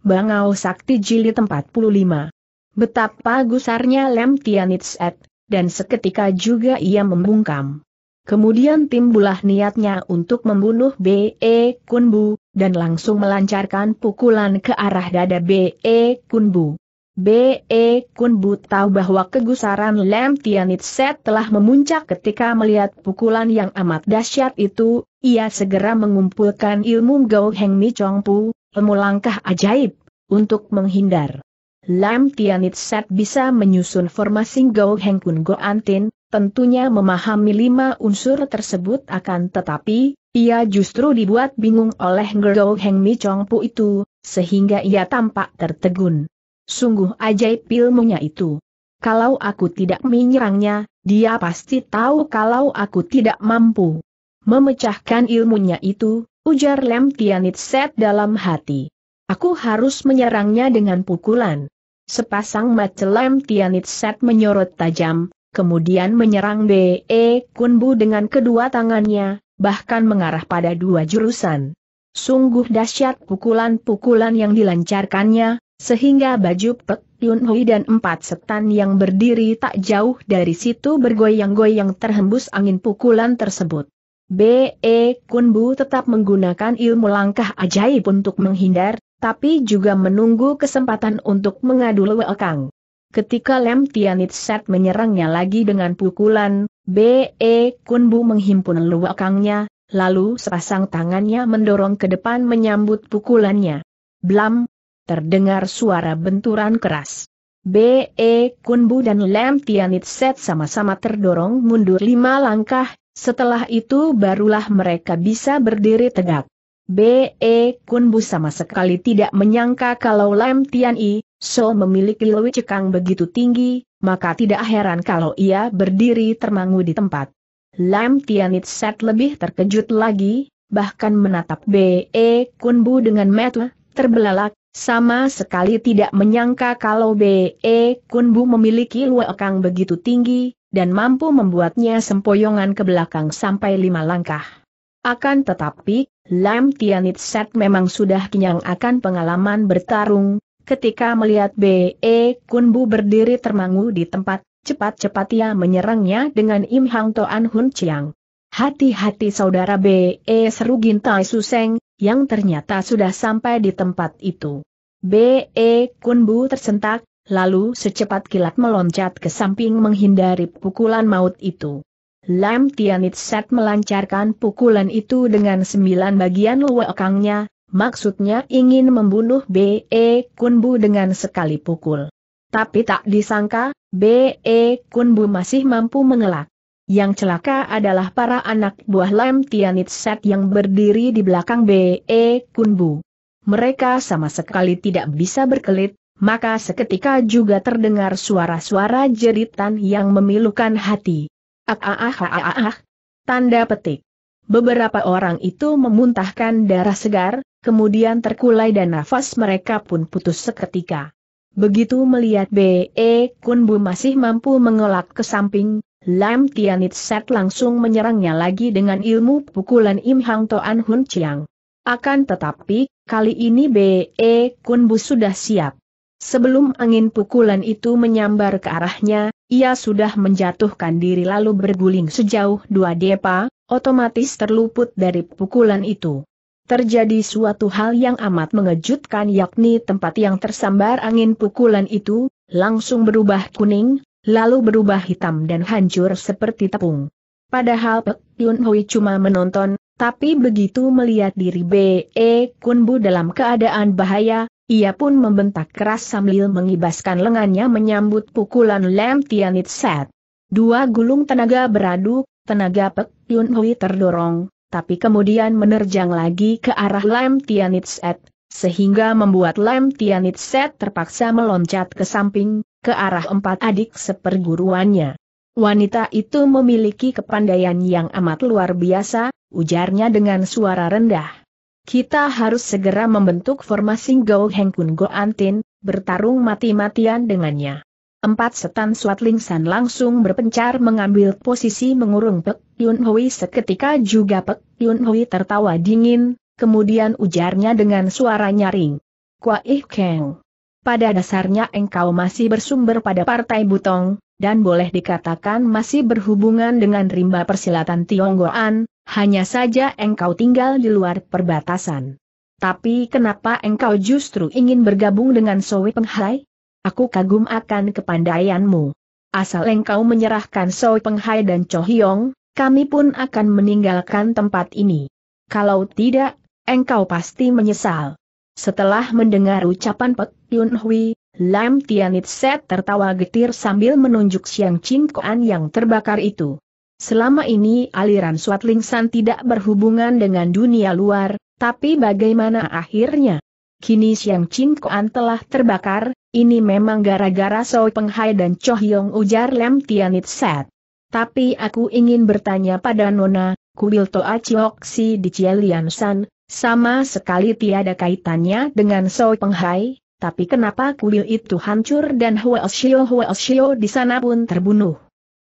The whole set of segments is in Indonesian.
Bangau Sakti Jilid 45. Betapa gusarnya Lem Tianitset, dan seketika juga ia membungkam. Kemudian timbulah niatnya untuk membunuh B.E. Kunbu, dan langsung melancarkan pukulan ke arah dada B.E. Kunbu. B.E. Kunbu tahu bahwa kegusaran Lem Set telah memuncak ketika melihat pukulan yang amat dahsyat itu, ia segera mengumpulkan ilmu Gao Heng Mi Chong Pu, Pemulangkah ajaib, untuk menghindar. Lam Tianitset bisa menyusun formasi Go Heng Kun Go Antin, tentunya memahami lima unsur tersebut akan tetapi, ia justru dibuat bingung oleh Go Heng Mi Chong Pu itu, sehingga ia tampak tertegun. Sungguh ajaib ilmunya itu. Kalau aku tidak menyerangnya, dia pasti tahu kalau aku tidak mampu memecahkan ilmunya itu, Ujar Lem set dalam hati. Aku harus menyerangnya dengan pukulan. Sepasang mata Lem set menyorot tajam, kemudian menyerang B.E. Kunbu dengan kedua tangannya, bahkan mengarah pada dua jurusan. Sungguh dahsyat pukulan-pukulan yang dilancarkannya, sehingga baju Pek Yun Hui dan empat setan yang berdiri tak jauh dari situ bergoyang-goyang terhembus angin pukulan tersebut. B.E. Kunbu tetap menggunakan ilmu langkah ajaib untuk menghindar, tapi juga menunggu kesempatan untuk mengadu lewekang. Ketika Lem Set menyerangnya lagi dengan pukulan, B.E. Kunbu menghimpun lewekangnya, lalu sepasang tangannya mendorong ke depan menyambut pukulannya. Blam! Terdengar suara benturan keras. B.E. Kunbu dan Lem Set sama-sama terdorong mundur lima langkah, setelah itu barulah mereka bisa berdiri tegak. B.E. Kunbu sama sekali tidak menyangka kalau Lam Tian I, So memiliki lewi cekang begitu tinggi, maka tidak heran kalau ia berdiri termangu di tempat. Lam Tian I Set lebih terkejut lagi, bahkan menatap B.E. Kunbu dengan mata terbelalak, sama sekali tidak menyangka kalau B.E. Kunbu memiliki lewi cekang begitu tinggi, dan mampu membuatnya sempoyongan ke belakang sampai lima langkah. Akan tetapi, Lam Tianit Set memang sudah kenyang akan pengalaman bertarung, ketika melihat B.E. Kunbu berdiri termangu di tempat, cepat-cepat ia menyerangnya dengan Im Hang Toan Hun Chiang. Hati-hati saudara B.E. seru Gintai Suseng, yang ternyata sudah sampai di tempat itu. B.E. Kunbu tersentak, lalu secepat kilat meloncat ke samping menghindari pukulan maut itu. Lam Tianit Set melancarkan pukulan itu dengan sembilan bagian luwakangnya, maksudnya ingin membunuh B.E. Kunbu dengan sekali pukul. Tapi tak disangka, B.E. Kunbu masih mampu mengelak. Yang celaka adalah para anak buah Lam Tianit Set yang berdiri di belakang B.E. Kunbu. Mereka sama sekali tidak bisa berkelit, maka seketika juga terdengar suara-suara jeritan yang memilukan hati. Ah ah ah ah ah ah. Tanda petik. Beberapa orang itu memuntahkan darah segar, kemudian terkulai dan nafas mereka pun putus seketika. Begitu melihat B.E. Kunbu masih mampu mengelak ke samping, Lam Tianit Set langsung menyerangnya lagi dengan ilmu pukulan Im Hang Toan Hun Chiang. Akan tetapi, kali ini B.E. Kunbu sudah siap. Sebelum angin pukulan itu menyambar ke arahnya, ia sudah menjatuhkan diri lalu berguling sejauh dua depa, otomatis terluput dari pukulan itu. Terjadi suatu hal yang amat mengejutkan yakni tempat yang tersambar angin pukulan itu, langsung berubah kuning, lalu berubah hitam dan hancur seperti tepung. Padahal Pek Yun Hui cuma menonton, tapi begitu melihat diri B.E. Kunbu dalam keadaan bahaya, ia pun membentak keras sambil mengibaskan lengannya menyambut pukulan Lam Tianit Set. Dua gulung tenaga beradu, tenaga Pek Yun Hui terdorong, tapi kemudian menerjang lagi ke arah Lam Tianit Set, sehingga membuat Lam Tianit Set terpaksa meloncat ke samping, ke arah empat adik seperguruannya. Wanita itu memiliki kepandaian yang amat luar biasa, ujarnya dengan suara rendah. Kita harus segera membentuk formasi Go Hengkun Go Antin, bertarung mati-matian dengannya. Empat setan Swatlingsan San langsung berpencar mengambil posisi mengurung Pek Yun Hui seketika juga Pek Yun Hui tertawa dingin, kemudian ujarnya dengan suara nyaring. Kwa ih keng. Pada dasarnya engkau masih bersumber pada partai butong, dan boleh dikatakan masih berhubungan dengan rimba persilatan Tionggoan, hanya saja engkau tinggal di luar perbatasan. Tapi kenapa engkau justru ingin bergabung dengan Soe Penghai? Aku kagum akan kepandaianmu. Asal engkau menyerahkan Soe Penghai dan Cho Hyong, kami pun akan meninggalkan tempat ini. Kalau tidak, engkau pasti menyesal. Setelah mendengar ucapan Pek Yun Hui, Lam Tianit Set tertawa getir sambil menunjuk Siang Chin Koan yang terbakar itu. Selama ini aliran lingsan tidak berhubungan dengan dunia luar, tapi bagaimana akhirnya? Kini Siang Cingkoan telah terbakar, ini memang gara-gara So Hai dan Cho Hyong ujar Lem Tianit Set. Tapi aku ingin bertanya pada Nona, kuil Toa Si di Cielian San, sama sekali tiada kaitannya dengan So Hai, tapi kenapa kuil itu hancur dan Hua Shio Hua Shio di sana pun terbunuh?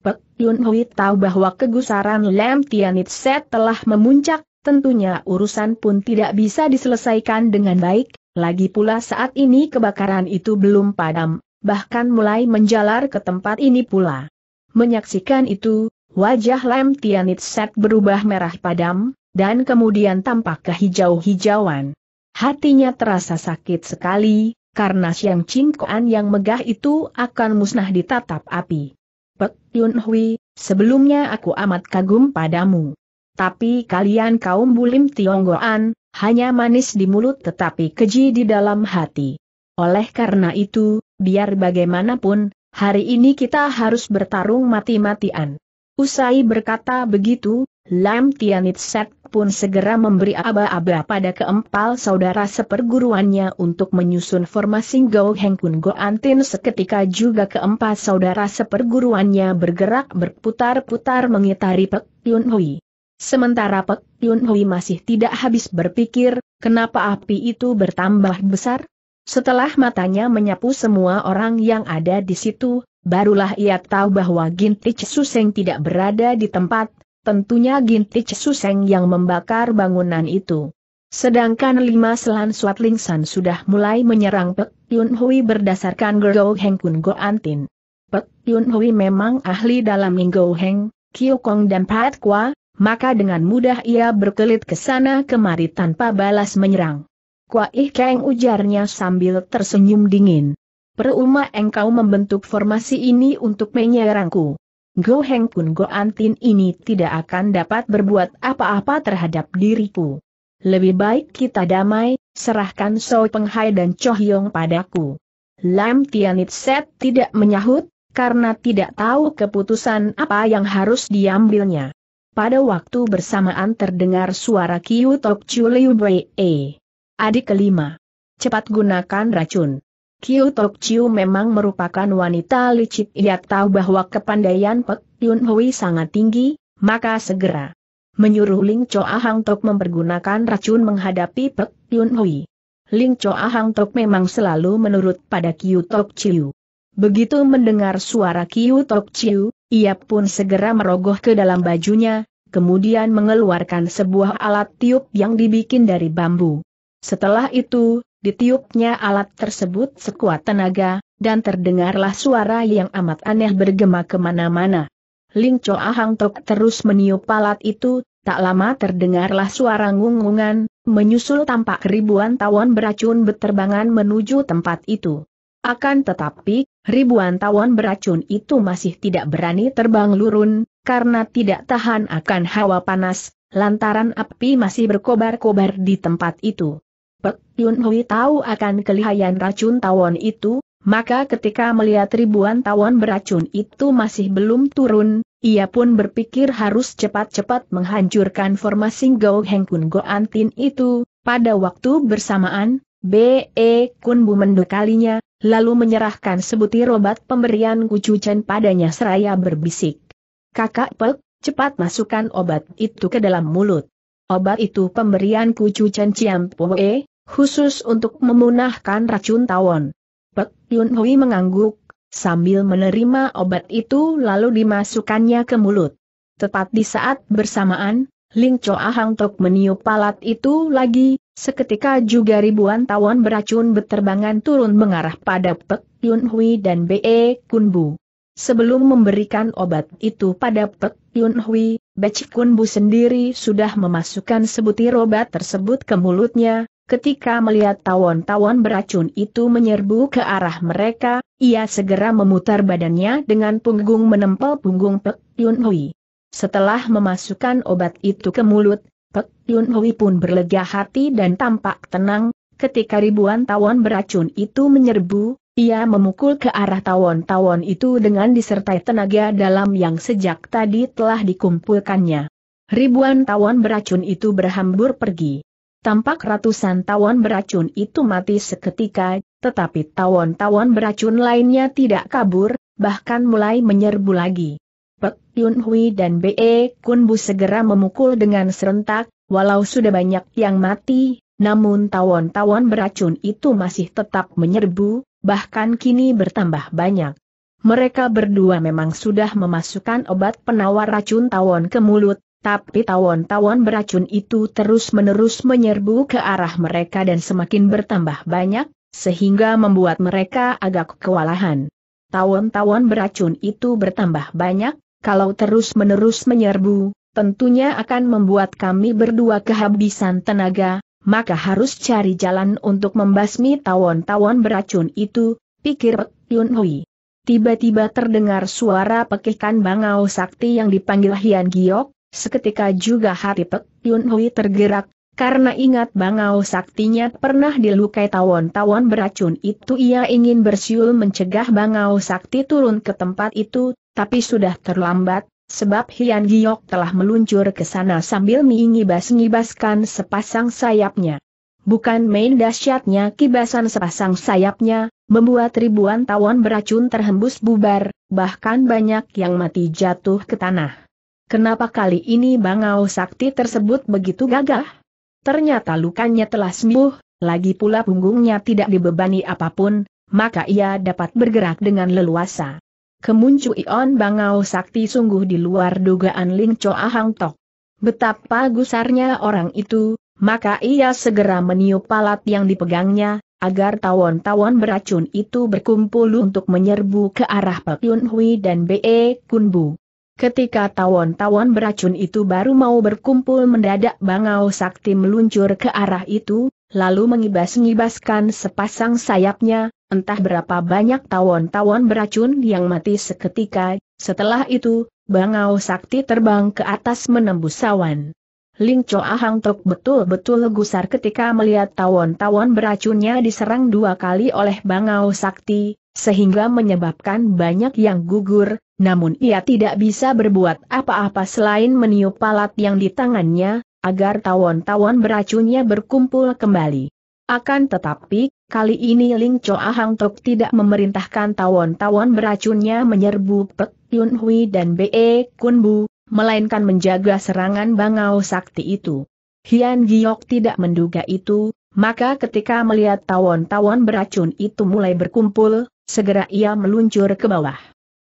Pek Yun Hui tahu bahwa kegusaran Lam Set telah memuncak, tentunya urusan pun tidak bisa diselesaikan dengan baik, lagi pula saat ini kebakaran itu belum padam, bahkan mulai menjalar ke tempat ini pula. Menyaksikan itu, wajah Lam Set berubah merah padam, dan kemudian tampak kehijau-hijauan. Hatinya terasa sakit sekali, karena siang cingkoan yang megah itu akan musnah ditatap api. Pek Yun Hui, sebelumnya aku amat kagum padamu. Tapi kalian kaum bulim Tionggoan, hanya manis di mulut tetapi keji di dalam hati. Oleh karena itu, biar bagaimanapun, hari ini kita harus bertarung mati-matian. Usai berkata begitu, Lam Tianit Set pun segera memberi aba-aba pada keempal saudara seperguruannya untuk menyusun formasi Go Heng Kun Go Antin seketika juga keempat saudara seperguruannya bergerak berputar-putar mengitari Pek Yun Hui. Sementara Pek Yun Hui masih tidak habis berpikir, kenapa api itu bertambah besar? Setelah matanya menyapu semua orang yang ada di situ, Barulah ia tahu bahwa Ginti Suseng tidak berada di tempat tentunya Gintich Suseng yang membakar bangunan itu. Sedangkan lima selan suat lingsan sudah mulai menyerang Pek Yun Hui berdasarkan Gerou Heng Kun Go Antin. Pek Yun Hui memang ahli dalam Ninggo Heng, Kiu Kong dan Pat Kwa, maka dengan mudah ia berkelit ke sana kemari tanpa balas menyerang. Kwa Ih Keng ujarnya sambil tersenyum dingin. Peruma engkau membentuk formasi ini untuk menyerangku. Go Heng Kun Go Antin ini tidak akan dapat berbuat apa-apa terhadap diriku. Lebih baik kita damai, serahkan Peng Penghai dan Cho Hyong padaku. Lam Tianit Set tidak menyahut, karena tidak tahu keputusan apa yang harus diambilnya. Pada waktu bersamaan terdengar suara Kiu Tok Chuliu Liu Adik kelima. Cepat gunakan racun. Kiu Tok Chiu memang merupakan wanita licik ia tahu bahwa kepandaian Pek Yun Hui sangat tinggi, maka segera menyuruh Ling Choa Hang Tok mempergunakan racun menghadapi Pek Yun Hui. Ling Choa Hang Tok memang selalu menurut pada Kiu Tok Chiu. Begitu mendengar suara Kiu Tok Chiu, ia pun segera merogoh ke dalam bajunya, kemudian mengeluarkan sebuah alat tiup yang dibikin dari bambu. Setelah itu, ditiupnya alat tersebut sekuat tenaga, dan terdengarlah suara yang amat aneh bergema kemana-mana. Ling Cho Ahang Tok terus meniup alat itu, tak lama terdengarlah suara ngungungan, menyusul tampak ribuan tawon beracun berterbangan menuju tempat itu. Akan tetapi, ribuan tawon beracun itu masih tidak berani terbang lurun, karena tidak tahan akan hawa panas, lantaran api masih berkobar-kobar di tempat itu. Pek Yun Hui tahu akan kelihayan racun tawon itu, maka ketika melihat ribuan tawon beracun itu masih belum turun, ia pun berpikir harus cepat-cepat menghancurkan formasi Gao Hengkun Goantin itu, pada waktu bersamaan, B.E. E Kun Bu mendekalinya, lalu menyerahkan sebutir obat pemberian kucucen padanya seraya berbisik. Kakak Pek, cepat masukkan obat itu ke dalam mulut. Obat itu pemberian kucucen Ciam Poe, khusus untuk memunahkan racun tawon. Pek Yun Hui mengangguk, sambil menerima obat itu lalu dimasukkannya ke mulut. Tepat di saat bersamaan, Ling Choa Hang Tok meniup palat itu lagi, seketika juga ribuan tawon beracun beterbangan turun mengarah pada Pek Yun Hui dan Be Kunbu. Sebelum memberikan obat itu pada Pek Yun Hui, Beci Kunbu sendiri sudah memasukkan sebutir obat tersebut ke mulutnya, Ketika melihat tawon-tawon beracun itu menyerbu ke arah mereka, ia segera memutar badannya dengan punggung menempel punggung Pek Yun Hui. Setelah memasukkan obat itu ke mulut, Pek Yun Hui pun berlega hati dan tampak tenang, ketika ribuan tawon beracun itu menyerbu, ia memukul ke arah tawon-tawon itu dengan disertai tenaga dalam yang sejak tadi telah dikumpulkannya. Ribuan tawon beracun itu berhambur pergi. Tampak ratusan tawon beracun itu mati seketika, tetapi tawon-tawon beracun lainnya tidak kabur, bahkan mulai menyerbu lagi. Pek Yun Hui dan Be Kunbu segera memukul dengan serentak, walau sudah banyak yang mati, namun tawon-tawon beracun itu masih tetap menyerbu, bahkan kini bertambah banyak. Mereka berdua memang sudah memasukkan obat penawar racun tawon ke mulut, tapi tawon-tawon beracun itu terus-menerus menyerbu ke arah mereka dan semakin bertambah banyak, sehingga membuat mereka agak kewalahan. Tawon-tawon beracun itu bertambah banyak, kalau terus-menerus menyerbu, tentunya akan membuat kami berdua kehabisan tenaga, maka harus cari jalan untuk membasmi tawon-tawon beracun itu, pikir Yun Hui. Tiba-tiba terdengar suara pekikan bangau sakti yang dipanggil Hian Giok, Seketika juga hati Pek Yun Hui tergerak, karena ingat bangau saktinya pernah dilukai tawon-tawon beracun itu ia ingin bersiul mencegah bangau sakti turun ke tempat itu, tapi sudah terlambat, sebab Hian Giok telah meluncur ke sana sambil mengibas-ngibaskan sepasang sayapnya. Bukan main dahsyatnya kibasan sepasang sayapnya, membuat ribuan tawon beracun terhembus bubar, bahkan banyak yang mati jatuh ke tanah. Kenapa kali ini bangau sakti tersebut begitu gagah? Ternyata lukanya telah sembuh, lagi pula punggungnya tidak dibebani apapun, maka ia dapat bergerak dengan leluasa. Ion bangau sakti sungguh di luar dugaan Ling Choa Hang Tok. Betapa gusarnya orang itu, maka ia segera meniup palat yang dipegangnya, agar tawon-tawon beracun itu berkumpul untuk menyerbu ke arah Pak Yun Hui dan Be Kun Bu. Ketika tawon-tawon beracun itu baru mau berkumpul mendadak Bangau Sakti meluncur ke arah itu, lalu mengibas-ngibaskan sepasang sayapnya, entah berapa banyak tawon-tawon beracun yang mati seketika, setelah itu, Bangau Sakti terbang ke atas menembus sawan. Ling Cho Ahang Tok betul-betul gusar ketika melihat tawon-tawon beracunnya diserang dua kali oleh Bangau Sakti, sehingga menyebabkan banyak yang gugur, namun ia tidak bisa berbuat apa-apa selain meniup palat yang di tangannya, agar tawon-tawon beracunnya berkumpul kembali. Akan tetapi, kali ini Ling Cho Ahang Tok tidak memerintahkan tawon-tawon beracunnya menyerbu Pek Yun Hui dan Be Kun Bu, melainkan menjaga serangan bangau sakti itu. Hian Giok tidak menduga itu, maka ketika melihat tawon-tawon beracun itu mulai berkumpul, segera ia meluncur ke bawah.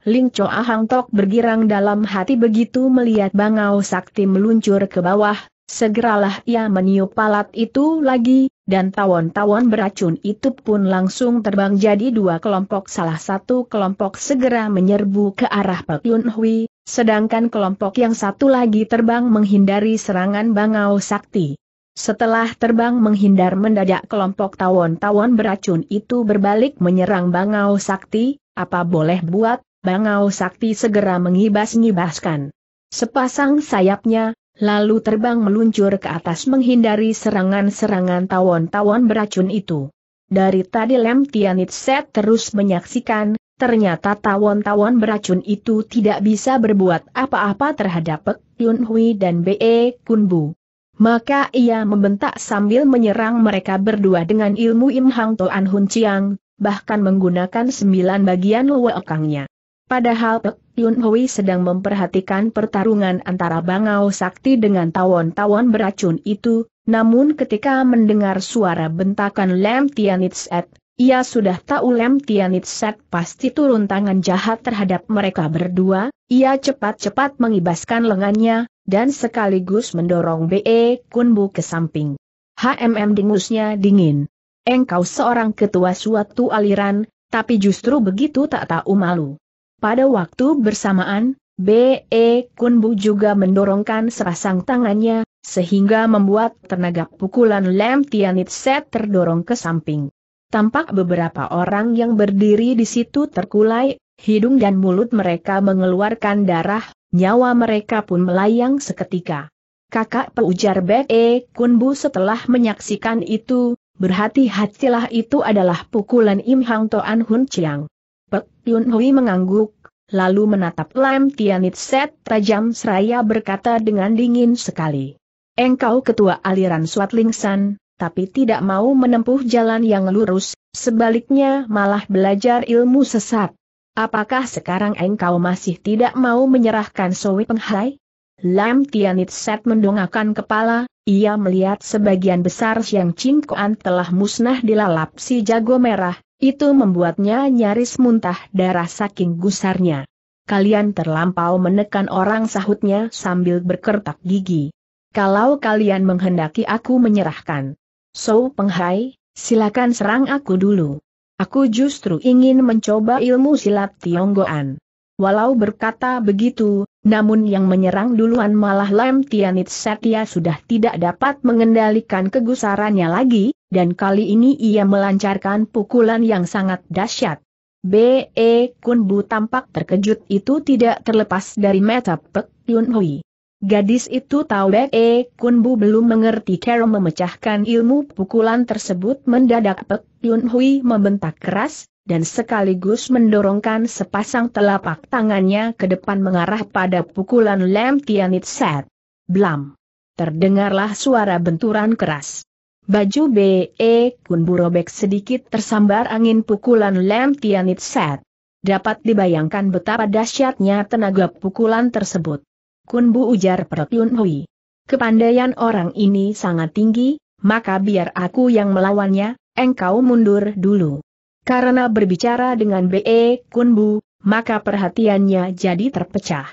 Ling Cho Ahang Tok bergirang dalam hati begitu melihat Bangau Sakti meluncur ke bawah, segeralah ia meniup palat itu lagi, dan tawon-tawon beracun itu pun langsung terbang jadi dua kelompok salah satu kelompok segera menyerbu ke arah Pak Yun Hui, sedangkan kelompok yang satu lagi terbang menghindari serangan Bangau Sakti. Setelah terbang menghindar mendadak kelompok tawon-tawon beracun itu berbalik menyerang Bangau Sakti, apa boleh buat, Bangau Sakti segera mengibas-ngibaskan. Sepasang sayapnya, lalu terbang meluncur ke atas menghindari serangan-serangan tawon-tawon beracun itu. Dari tadi Lem Set terus menyaksikan, ternyata tawon-tawon beracun itu tidak bisa berbuat apa-apa terhadap Pek Yun Hui dan Be Kunbu. Maka ia membentak sambil menyerang mereka berdua dengan ilmu Im Hang Toan Hun Chiang, bahkan menggunakan sembilan bagian luwekangnya. Padahal Pek Yun Hui sedang memperhatikan pertarungan antara Bangau Sakti dengan tawon-tawon beracun itu, namun ketika mendengar suara bentakan Lem Tianitset, ia sudah tahu Lem Set pasti turun tangan jahat terhadap mereka berdua, ia cepat-cepat mengibaskan lengannya, dan sekaligus mendorong B.E. Kunbu ke samping. HMM dingusnya dingin. Engkau seorang ketua suatu aliran, tapi justru begitu tak tahu malu. Pada waktu bersamaan, B.E. Kunbu juga mendorongkan serasang tangannya, sehingga membuat tenaga pukulan Lem set terdorong ke samping. Tampak beberapa orang yang berdiri di situ terkulai, hidung dan mulut mereka mengeluarkan darah, Nyawa mereka pun melayang seketika. Kakak peujar Be Kun e Kunbu setelah menyaksikan itu, berhati-hatilah itu adalah pukulan Im Hang Toan Hun Chiang. Pek Yun Hui mengangguk, lalu menatap Lam Tianit Set tajam seraya berkata dengan dingin sekali. Engkau ketua aliran Ling San, tapi tidak mau menempuh jalan yang lurus, sebaliknya malah belajar ilmu sesat. Apakah sekarang engkau masih tidak mau menyerahkan Sowi Penghai? Lam Set mendongakkan kepala, ia melihat sebagian besar Siang Cingkoan telah musnah dilalap si jago merah, itu membuatnya nyaris muntah darah saking gusarnya. Kalian terlampau menekan orang sahutnya sambil berkertak gigi. Kalau kalian menghendaki aku menyerahkan. So Penghai, silakan serang aku dulu. Aku justru ingin mencoba ilmu silat Tionggoan. Walau berkata begitu, namun yang menyerang duluan malah Lam Tianit Setia sudah tidak dapat mengendalikan kegusarannya lagi, dan kali ini ia melancarkan pukulan yang sangat dahsyat. B.E. Kun Bu tampak terkejut itu tidak terlepas dari mata Pek Yun Hui. Gadis itu tahu eh, E Kunbu belum mengerti cara memecahkan ilmu pukulan tersebut mendadak Pek Yun Hui membentak keras, dan sekaligus mendorongkan sepasang telapak tangannya ke depan mengarah pada pukulan Lam Tianit Set. Blam! Terdengarlah suara benturan keras. Baju B.E. Kunbu robek sedikit tersambar angin pukulan Lam Tianit Set. Dapat dibayangkan betapa dahsyatnya tenaga pukulan tersebut. Kunbu ujar Perut Yun Hui. Kepandaian orang ini sangat tinggi, maka biar aku yang melawannya, engkau mundur dulu. Karena berbicara dengan B.E. Kunbu, maka perhatiannya jadi terpecah.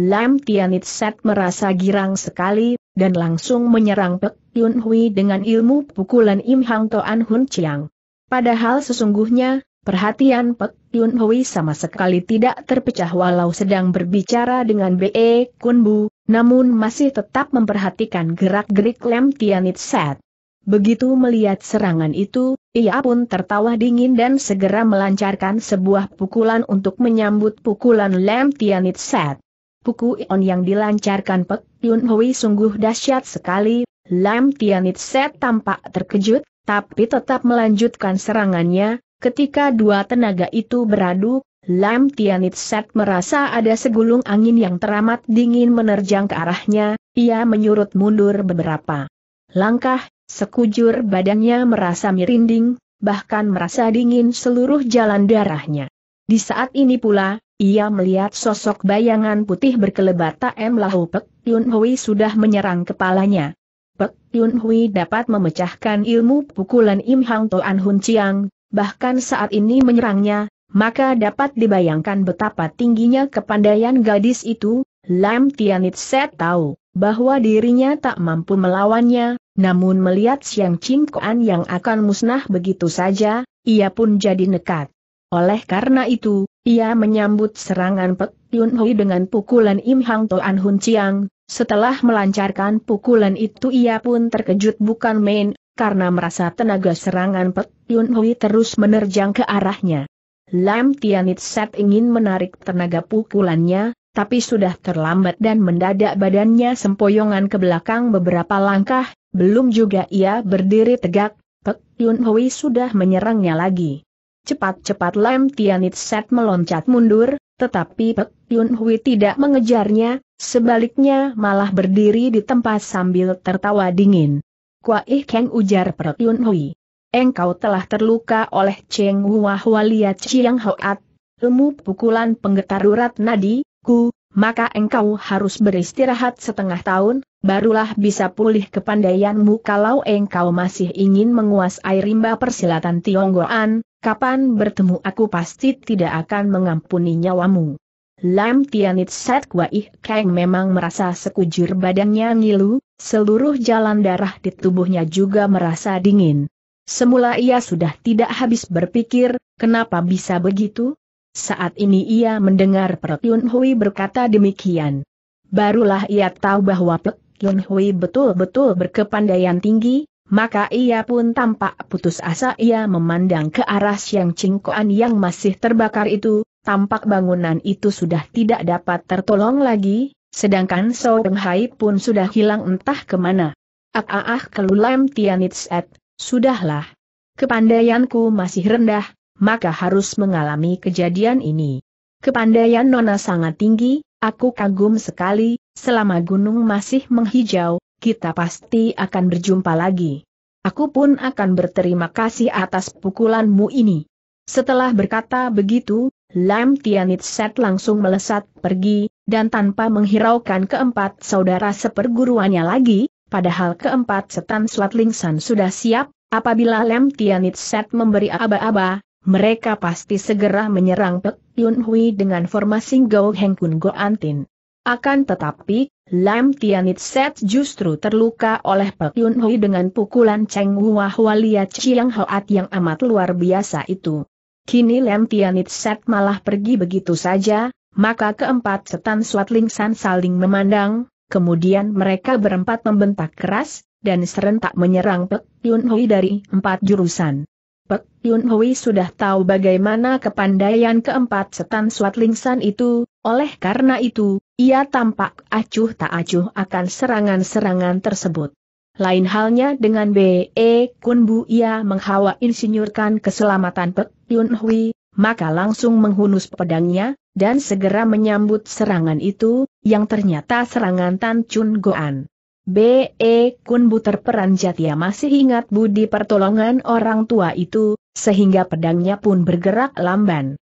Lam Set merasa girang sekali, dan langsung menyerang Pek Yun Hui dengan ilmu pukulan Im Hang Toan Hun Chiang. Padahal sesungguhnya, Perhatian Pek Yun Hui sama sekali tidak terpecah walau sedang berbicara dengan B.E. Kun Bu, namun masih tetap memperhatikan gerak-gerik Lem Tianit Set. Begitu melihat serangan itu, ia pun tertawa dingin dan segera melancarkan sebuah pukulan untuk menyambut pukulan Lem Tianit Set. Ion yang dilancarkan Pek Yun Hui sungguh dahsyat sekali, Lem Tianit Set tampak terkejut, tapi tetap melanjutkan serangannya, Ketika dua tenaga itu beradu, Lam Tianit Set merasa ada segulung angin yang teramat dingin menerjang ke arahnya, ia menyurut mundur beberapa langkah, sekujur badannya merasa merinding, bahkan merasa dingin seluruh jalan darahnya. Di saat ini pula, ia melihat sosok bayangan putih berkelebat M. Lahu Pek Yun Hui sudah menyerang kepalanya. Pek Yun Hui dapat memecahkan ilmu pukulan Im Hang Toan Hun Chiang, bahkan saat ini menyerangnya, maka dapat dibayangkan betapa tingginya kepandaian gadis itu, Lam Set tahu bahwa dirinya tak mampu melawannya, namun melihat Siang Cingkoan yang akan musnah begitu saja, ia pun jadi nekat. Oleh karena itu, ia menyambut serangan Pek Yun Hui dengan pukulan Im Hang Toan Hun Chiang, setelah melancarkan pukulan itu ia pun terkejut bukan main, karena merasa tenaga serangan Pek Yun Hui terus menerjang ke arahnya. Lam Tianit Set ingin menarik tenaga pukulannya, tapi sudah terlambat dan mendadak badannya sempoyongan ke belakang beberapa langkah, belum juga ia berdiri tegak, Pek Yun Hui sudah menyerangnya lagi. Cepat-cepat Lam Lem set meloncat mundur, tetapi Pek Yun Hui tidak mengejarnya, sebaliknya malah berdiri di tempat sambil tertawa dingin. Ih Keng ujar Pek Yun Hui. Engkau telah terluka oleh Cheng Hua Hualia Chiang Hoat, ilmu pukulan penggetar urat nadi, ku, maka engkau harus beristirahat setengah tahun, barulah bisa pulih kepandaianmu kalau engkau masih ingin menguasai rimba persilatan Tionggoan, kapan bertemu aku pasti tidak akan mengampuni nyawamu. Lam Tianit Set Kwaih Kang memang merasa sekujur badannya ngilu, seluruh jalan darah di tubuhnya juga merasa dingin. Semula ia sudah tidak habis berpikir, kenapa bisa begitu? Saat ini ia mendengar Pek Yun Hui berkata demikian. Barulah ia tahu bahwa Pek Yun Hui betul-betul berkepandaian tinggi, maka ia pun tampak putus asa ia memandang ke arah Siang Cingkoan yang masih terbakar itu, tampak bangunan itu sudah tidak dapat tertolong lagi, sedangkan So Peng Hai pun sudah hilang entah kemana. Ah ah ah kelulam Tianitset, sudahlah. Kepandaianku masih rendah, maka harus mengalami kejadian ini. Kepandaian Nona sangat tinggi, aku kagum sekali, selama gunung masih menghijau, kita pasti akan berjumpa lagi. Aku pun akan berterima kasih atas pukulanmu ini. Setelah berkata begitu, Lam Tianit Set langsung melesat pergi, dan tanpa menghiraukan keempat saudara seperguruannya lagi, padahal keempat setan Swatlingsan San sudah siap, apabila Lam Tianit Set memberi aba-aba, mereka pasti segera menyerang Pek Yun Hui dengan formasi Gao Heng Kun Go Antin. Akan tetapi, Lam Tianit Set justru terluka oleh Pek Yun Hui dengan pukulan Cheng Hua Hualia Chiang Hoat yang amat luar biasa itu. Kini Lam Tianit Set malah pergi begitu saja, maka keempat setan Suat Ling San saling memandang, kemudian mereka berempat membentak keras, dan serentak menyerang Pek Yun Hui dari empat jurusan. Pek Yun Hui sudah tahu bagaimana kepandaian keempat setan suat lingsan itu, oleh karena itu, ia tampak acuh tak acuh akan serangan-serangan tersebut. Lain halnya dengan B.E. Kun Bu ia menghawa insinyurkan keselamatan Pek Yun Hui, maka langsung menghunus pedangnya, dan segera menyambut serangan itu, yang ternyata serangan Tan Chun Goan. B.E. Kun Buter Peranjatia masih ingat budi pertolongan orang tua itu, sehingga pedangnya pun bergerak lamban.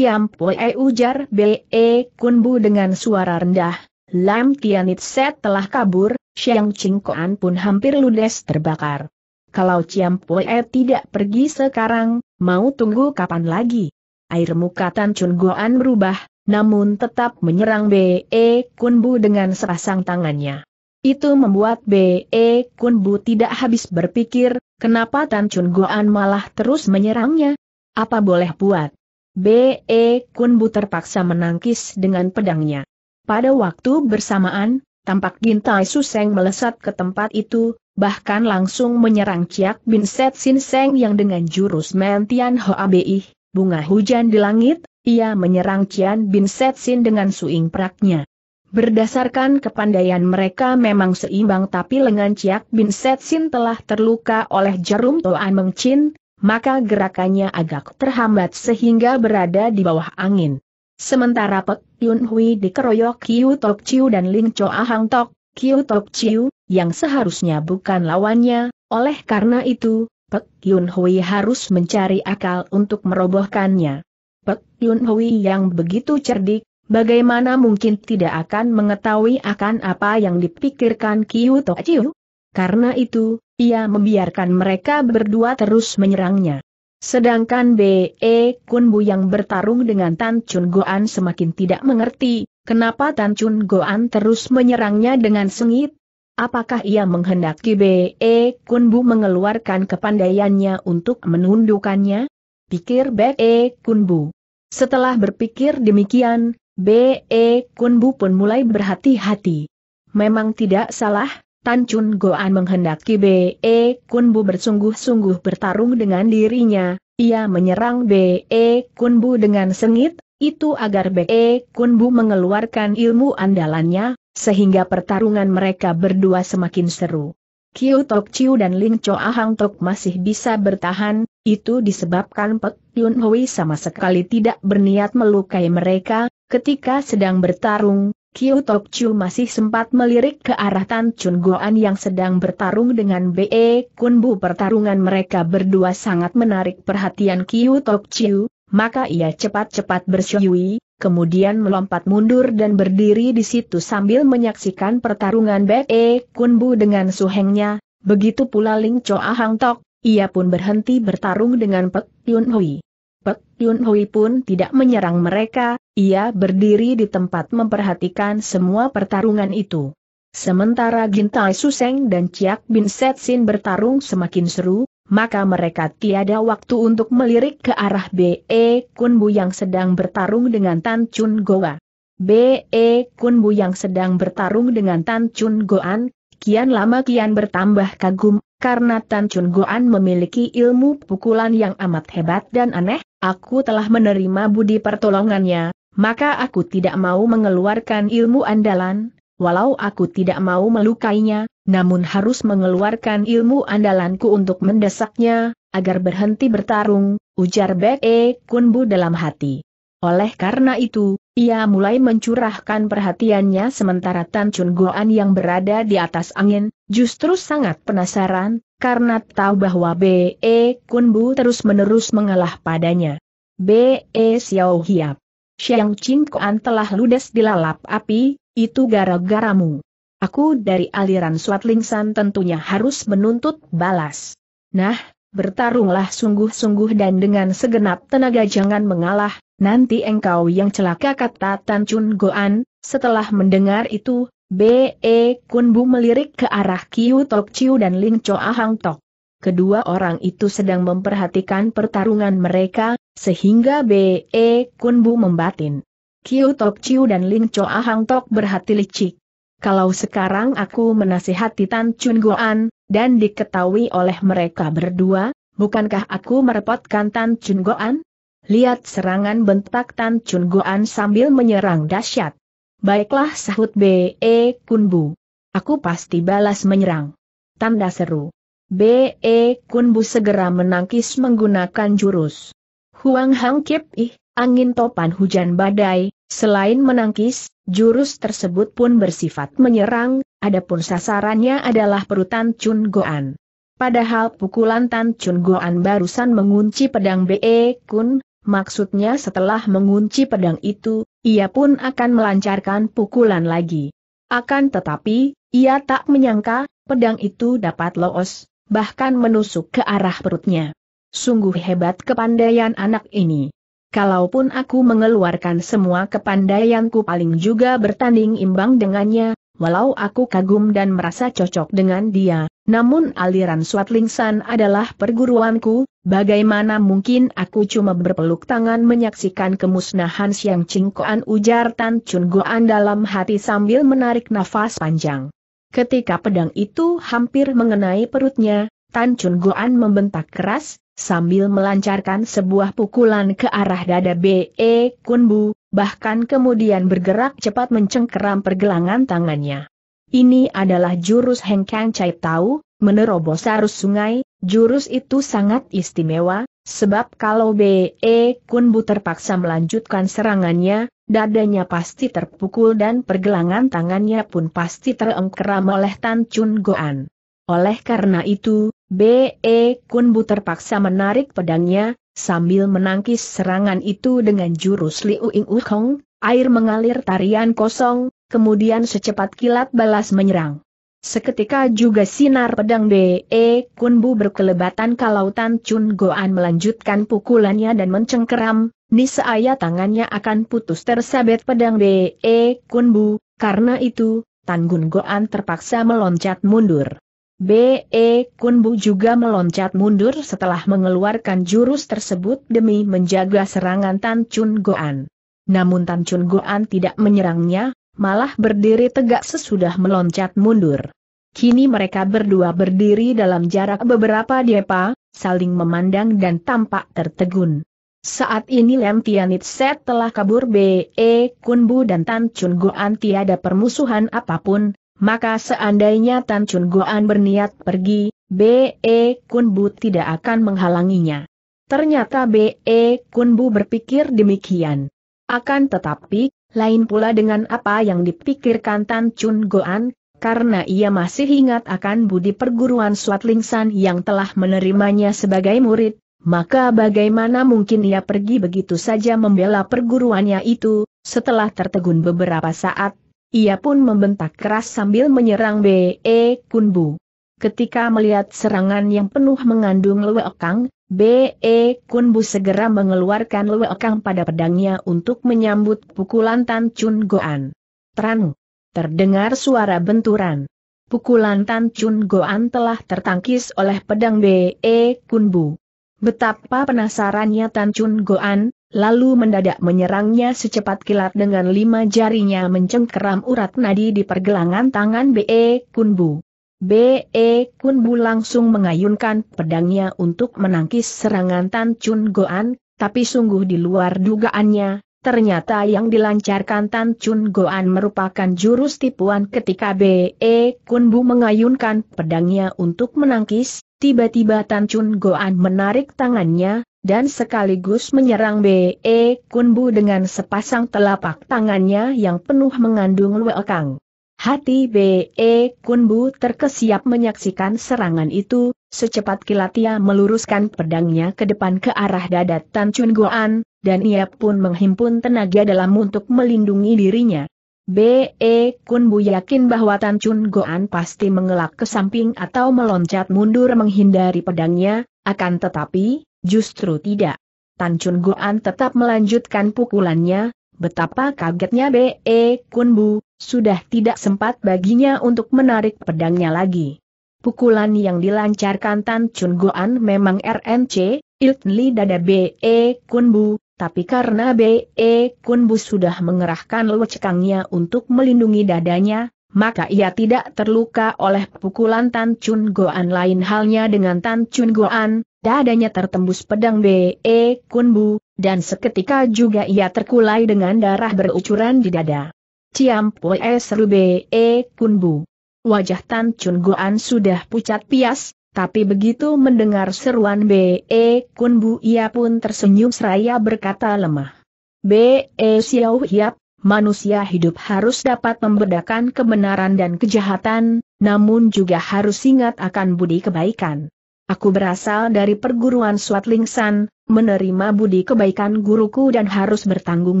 Poe ujar B.E. Kun Bu dengan suara rendah, Lam Tianit set telah kabur, Xiang Koan pun hampir ludes terbakar. Kalau Poe tidak pergi sekarang, mau tunggu kapan lagi? Air muka Tan Chun Goan berubah, namun tetap menyerang B.E. Kun Bu dengan sepasang tangannya. Itu membuat B.E. Kun Bu tidak habis berpikir, kenapa Tan Chun Goan malah terus menyerangnya? Apa boleh buat? B.E. Kun Bu terpaksa menangkis dengan pedangnya. Pada waktu bersamaan, tampak Gintai Suseng melesat ke tempat itu, bahkan langsung menyerang Ciak Bin Set Sin Seng yang dengan jurus Mentian Hoa Bi, bunga hujan di langit, ia menyerang Cian Bin Set Sin dengan suing Praknya. Berdasarkan kepandaian mereka memang seimbang tapi lengan Ciak Bin Setsin telah terluka oleh jarum Toan Meng Chin, maka gerakannya agak terhambat sehingga berada di bawah angin. Sementara Pek Yun Hui dikeroyok Kiu Tok Chiu dan Ling Cho Ahang Tok, Kiu Tok Chiu, yang seharusnya bukan lawannya, oleh karena itu, Pek Yun Hui harus mencari akal untuk merobohkannya. Pek Yun Hui yang begitu cerdik, Bagaimana mungkin tidak akan mengetahui akan apa yang dipikirkan Kiyu Tokciu? Karena itu, ia membiarkan mereka berdua terus menyerangnya. Sedangkan B.E. Kunbu yang bertarung dengan Tan Chun Goan semakin tidak mengerti, kenapa Tan Chun Goan terus menyerangnya dengan sengit? Apakah ia menghendaki B.E. Kunbu mengeluarkan kepandaiannya untuk menundukannya? Pikir B.E. Kunbu. Setelah berpikir demikian, B.E. Kunbu pun mulai berhati-hati. Memang tidak salah, Tan Chun Goan menghendaki B.E. Kunbu bersungguh-sungguh bertarung dengan dirinya, ia menyerang B.E. Kunbu dengan sengit, itu agar B.E. Kunbu mengeluarkan ilmu andalannya, sehingga pertarungan mereka berdua semakin seru. Kiu Tok Chiu dan Ling Cho Ahang Tok masih bisa bertahan, itu disebabkan Pek Yun Hui sama sekali tidak berniat melukai mereka, Ketika sedang bertarung, Kiu Tok Chu masih sempat melirik ke arah Tan Chun Goan yang sedang bertarung dengan B.E. Kun Bu. Pertarungan mereka berdua sangat menarik perhatian Kiu Tok Chu, maka ia cepat-cepat bersyui, kemudian melompat mundur dan berdiri di situ sambil menyaksikan pertarungan B.E. Kun Bu dengan suhengnya, begitu pula Ling Cho Hang Tok, ia pun berhenti bertarung dengan Pek Yun Hui. Pek Yun Hui pun tidak menyerang mereka, ia berdiri di tempat memperhatikan semua pertarungan itu. Sementara Gintai Suseng dan Ciak Bin Setsin bertarung semakin seru, maka mereka tiada waktu untuk melirik ke arah B.E. Kunbu yang sedang bertarung dengan Tan Chun Goa. B.E. Kunbu yang sedang bertarung dengan Tan Chun Goan, kian lama kian bertambah kagum karena Tan Chun Goan memiliki ilmu pukulan yang amat hebat dan aneh, aku telah menerima budi pertolongannya, maka aku tidak mau mengeluarkan ilmu andalan, walau aku tidak mau melukainya, namun harus mengeluarkan ilmu andalanku untuk mendesaknya, agar berhenti bertarung, ujar Bek E Kunbu dalam hati. Oleh karena itu, ia mulai mencurahkan perhatiannya sementara Tan Chun Goan yang berada di atas angin, justru sangat penasaran, karena tahu bahwa B.E. E Kunbu terus-menerus mengalah padanya. B.E. E Xiao Hiap Xiang Qingkoan telah ludes dilalap api, itu gara-garamu. Aku dari aliran Suat Lingsan tentunya harus menuntut balas. Nah, bertarunglah sungguh-sungguh dan dengan segenap tenaga jangan mengalah, nanti engkau yang celaka kata Tan Chun Goan, setelah mendengar itu, B.E. Kun Bu melirik ke arah Kiu Tok Chiu dan Ling Cho Ahang Tok kedua orang itu sedang memperhatikan pertarungan mereka, sehingga B.E. Kunbu membatin. Kiu Tok Chiu dan Ling Cho Ahang Tok berhati licik. Kalau sekarang aku menasihati Tan Chun Goan, dan diketahui oleh mereka berdua, bukankah aku merepotkan Tan Chun Goan? Lihat serangan bentak Tan Chun Goan sambil menyerang dahsyat. Baiklah sahut B.E. Kunbu. Aku pasti balas menyerang. Tanda seru. B.E. Kunbu segera menangkis menggunakan jurus. Huang Hang Kip Ih, angin topan hujan badai, selain menangkis, jurus tersebut pun bersifat menyerang, adapun sasarannya adalah perutan Chun Goan. Padahal pukulan Tan Chun Goan barusan mengunci pedang B.E. Kun, maksudnya setelah mengunci pedang itu, ia pun akan melancarkan pukulan lagi. Akan tetapi, ia tak menyangka, pedang itu dapat loos, bahkan menusuk ke arah perutnya. Sungguh hebat kepandaian anak ini. Kalaupun aku mengeluarkan semua kepandaianku paling juga bertanding imbang dengannya, walau aku kagum dan merasa cocok dengan dia, namun aliran lingsan adalah perguruanku, bagaimana mungkin aku cuma berpeluk tangan menyaksikan kemusnahan Siang Cingkoan ujar Tan Chun Goan dalam hati sambil menarik nafas panjang. Ketika pedang itu hampir mengenai perutnya, Tan Chun Goan membentak keras, sambil melancarkan sebuah pukulan ke arah dada B.E. Bu. bahkan kemudian bergerak cepat mencengkeram pergelangan tangannya. Ini adalah jurus Hengkang Cai Tau, menerobos arus sungai, jurus itu sangat istimewa, sebab kalau B.E. Kunbu terpaksa melanjutkan serangannya, dadanya pasti terpukul dan pergelangan tangannya pun pasti terengkeram oleh Tan Chun Goan. Oleh karena itu, B.E. Kunbu terpaksa menarik pedangnya, sambil menangkis serangan itu dengan jurus Liu Ing Ukong, air mengalir tarian kosong, kemudian secepat kilat balas menyerang. Seketika juga sinar pedang B.E. Kunbu berkelebatan kalau Tan Chun Goan melanjutkan pukulannya dan mencengkeram, niscaya tangannya akan putus tersabet pedang B.E. Kunbu, karena itu, Tan Gun Goan terpaksa meloncat mundur. B.E. Kunbu juga meloncat mundur setelah mengeluarkan jurus tersebut demi menjaga serangan Tan Chun Goan. Namun Tan Chun Goan tidak menyerangnya, malah berdiri tegak sesudah meloncat mundur. Kini mereka berdua berdiri dalam jarak beberapa depa, saling memandang dan tampak tertegun. Saat ini Lem Set telah kabur B.E. E, Kunbu dan Tan Chun Goan tiada permusuhan apapun, maka seandainya Tan Chun Goan berniat pergi, B.E. E, Kunbu tidak akan menghalanginya. Ternyata B.E. E, Kunbu berpikir demikian. Akan tetapi, lain pula dengan apa yang dipikirkan Tan Chun Goan, karena ia masih ingat akan budi perguruan San yang telah menerimanya sebagai murid, maka bagaimana mungkin ia pergi begitu saja membela perguruannya itu, setelah tertegun beberapa saat, ia pun membentak keras sambil menyerang B.E. Kunbu. Ketika melihat serangan yang penuh mengandung lewekang, B.E. Kumbu segera mengeluarkan lewekang pada pedangnya untuk menyambut pukulan Tan Chun Goan. Tranu. Terdengar suara benturan. Pukulan Tan Chun Goan telah tertangkis oleh pedang B.E. Kumbu. Betapa penasarannya Tan Chun Goan, lalu mendadak menyerangnya secepat kilat dengan lima jarinya mencengkeram urat nadi di pergelangan tangan B.E. Kumbu. B.E. Kun Bu langsung mengayunkan pedangnya untuk menangkis serangan Tan Chun Goan, tapi sungguh di luar dugaannya, ternyata yang dilancarkan Tan Chun Goan merupakan jurus tipuan ketika B.E. Kun Bu mengayunkan pedangnya untuk menangkis, tiba-tiba Tan Chun Goan menarik tangannya, dan sekaligus menyerang B.E. Kun Bu dengan sepasang telapak tangannya yang penuh mengandung luekang. Hati B.E. Kunbu terkesiap menyaksikan serangan itu, secepat kilat ia meluruskan pedangnya ke depan ke arah dada Tan Chun Goan, dan ia pun menghimpun tenaga dalam untuk melindungi dirinya. B.E. Kunbu yakin bahwa Tan Chun Goan pasti mengelak ke samping atau meloncat mundur menghindari pedangnya, akan tetapi, justru tidak. Tan Chun Goan tetap melanjutkan pukulannya, Betapa kagetnya B.E. Kunbu, sudah tidak sempat baginya untuk menarik pedangnya lagi. Pukulan yang dilancarkan Tan Chun Goan memang RNC, Iltli dada B.E. Kunbu, tapi karena B.E. Kunbu sudah mengerahkan cekangnya untuk melindungi dadanya, maka ia tidak terluka oleh pukulan Tan Chun Goan lain halnya dengan Tan Chun Goan, dadanya tertembus pedang B.E. Kunbu, dan seketika juga ia terkulai dengan darah berucuran di dada. Ciam Poe seru B.E. Kunbu. Wajah Tan Chun Goan sudah pucat pias, tapi begitu mendengar seruan B.E. Kunbu ia pun tersenyum seraya berkata lemah. B.E. Xiao Hiap, manusia hidup harus dapat membedakan kebenaran dan kejahatan, namun juga harus ingat akan budi kebaikan. Aku berasal dari perguruan Swatlingsan, menerima budi kebaikan guruku dan harus bertanggung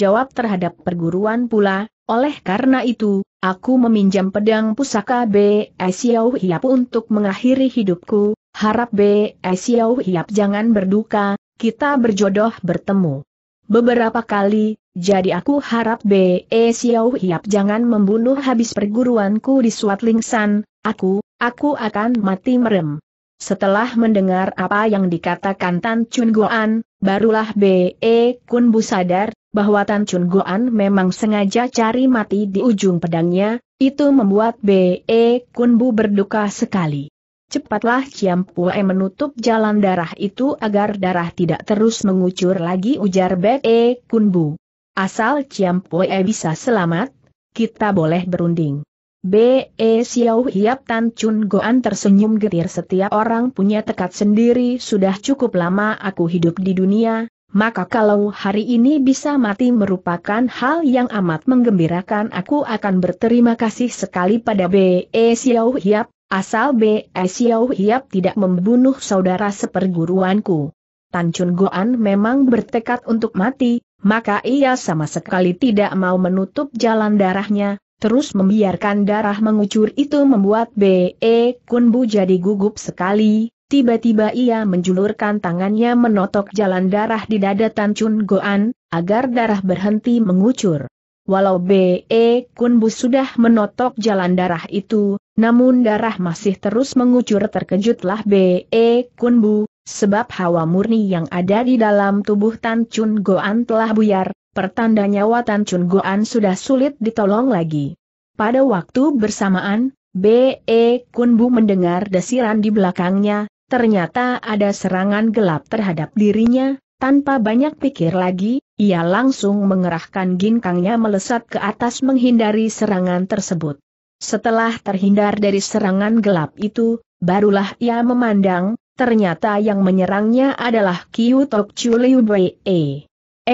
jawab terhadap perguruan pula, oleh karena itu, aku meminjam pedang pusaka B. Xiao Hiap untuk mengakhiri hidupku, harap B. Xiao Hiap jangan berduka, kita berjodoh bertemu. Beberapa kali, jadi aku harap B. Xiao Hiap jangan membunuh habis perguruanku di Swatlingsan, aku, aku akan mati merem. Setelah mendengar apa yang dikatakan Tan Chun Guan, barulah B.E. Kun Bu sadar, bahwa Tan Chun Guan memang sengaja cari mati di ujung pedangnya, itu membuat B.E. Kun Bu berduka sekali. Cepatlah Ciam Pue menutup jalan darah itu agar darah tidak terus mengucur lagi ujar B.E. Kun Bu. Asal Ciam Pue bisa selamat, kita boleh berunding. B.E. Xiao Hiap Tan Chun Goan tersenyum getir setiap orang punya tekad sendiri sudah cukup lama aku hidup di dunia, maka kalau hari ini bisa mati merupakan hal yang amat menggembirakan aku akan berterima kasih sekali pada B.E. Xiao Hiap, asal B.E. Xiao Hiap tidak membunuh saudara seperguruanku. Tan Chun Goan memang bertekad untuk mati, maka ia sama sekali tidak mau menutup jalan darahnya, Terus membiarkan darah mengucur itu membuat B.E. Kunbu jadi gugup sekali, tiba-tiba ia menjulurkan tangannya menotok jalan darah di dada Tan Chun Goan, agar darah berhenti mengucur. Walau B.E. Kunbu sudah menotok jalan darah itu, namun darah masih terus mengucur terkejutlah B.E. Kunbu, sebab hawa murni yang ada di dalam tubuh Tan Chun Goan telah buyar, pertanda nyawa Tan Chun Goan sudah sulit ditolong lagi. Pada waktu bersamaan, B.E. Kunbu mendengar desiran di belakangnya, ternyata ada serangan gelap terhadap dirinya, tanpa banyak pikir lagi, ia langsung mengerahkan ginkangnya melesat ke atas menghindari serangan tersebut. Setelah terhindar dari serangan gelap itu, barulah ia memandang, ternyata yang menyerangnya adalah Kiu Tok Chuliu Liu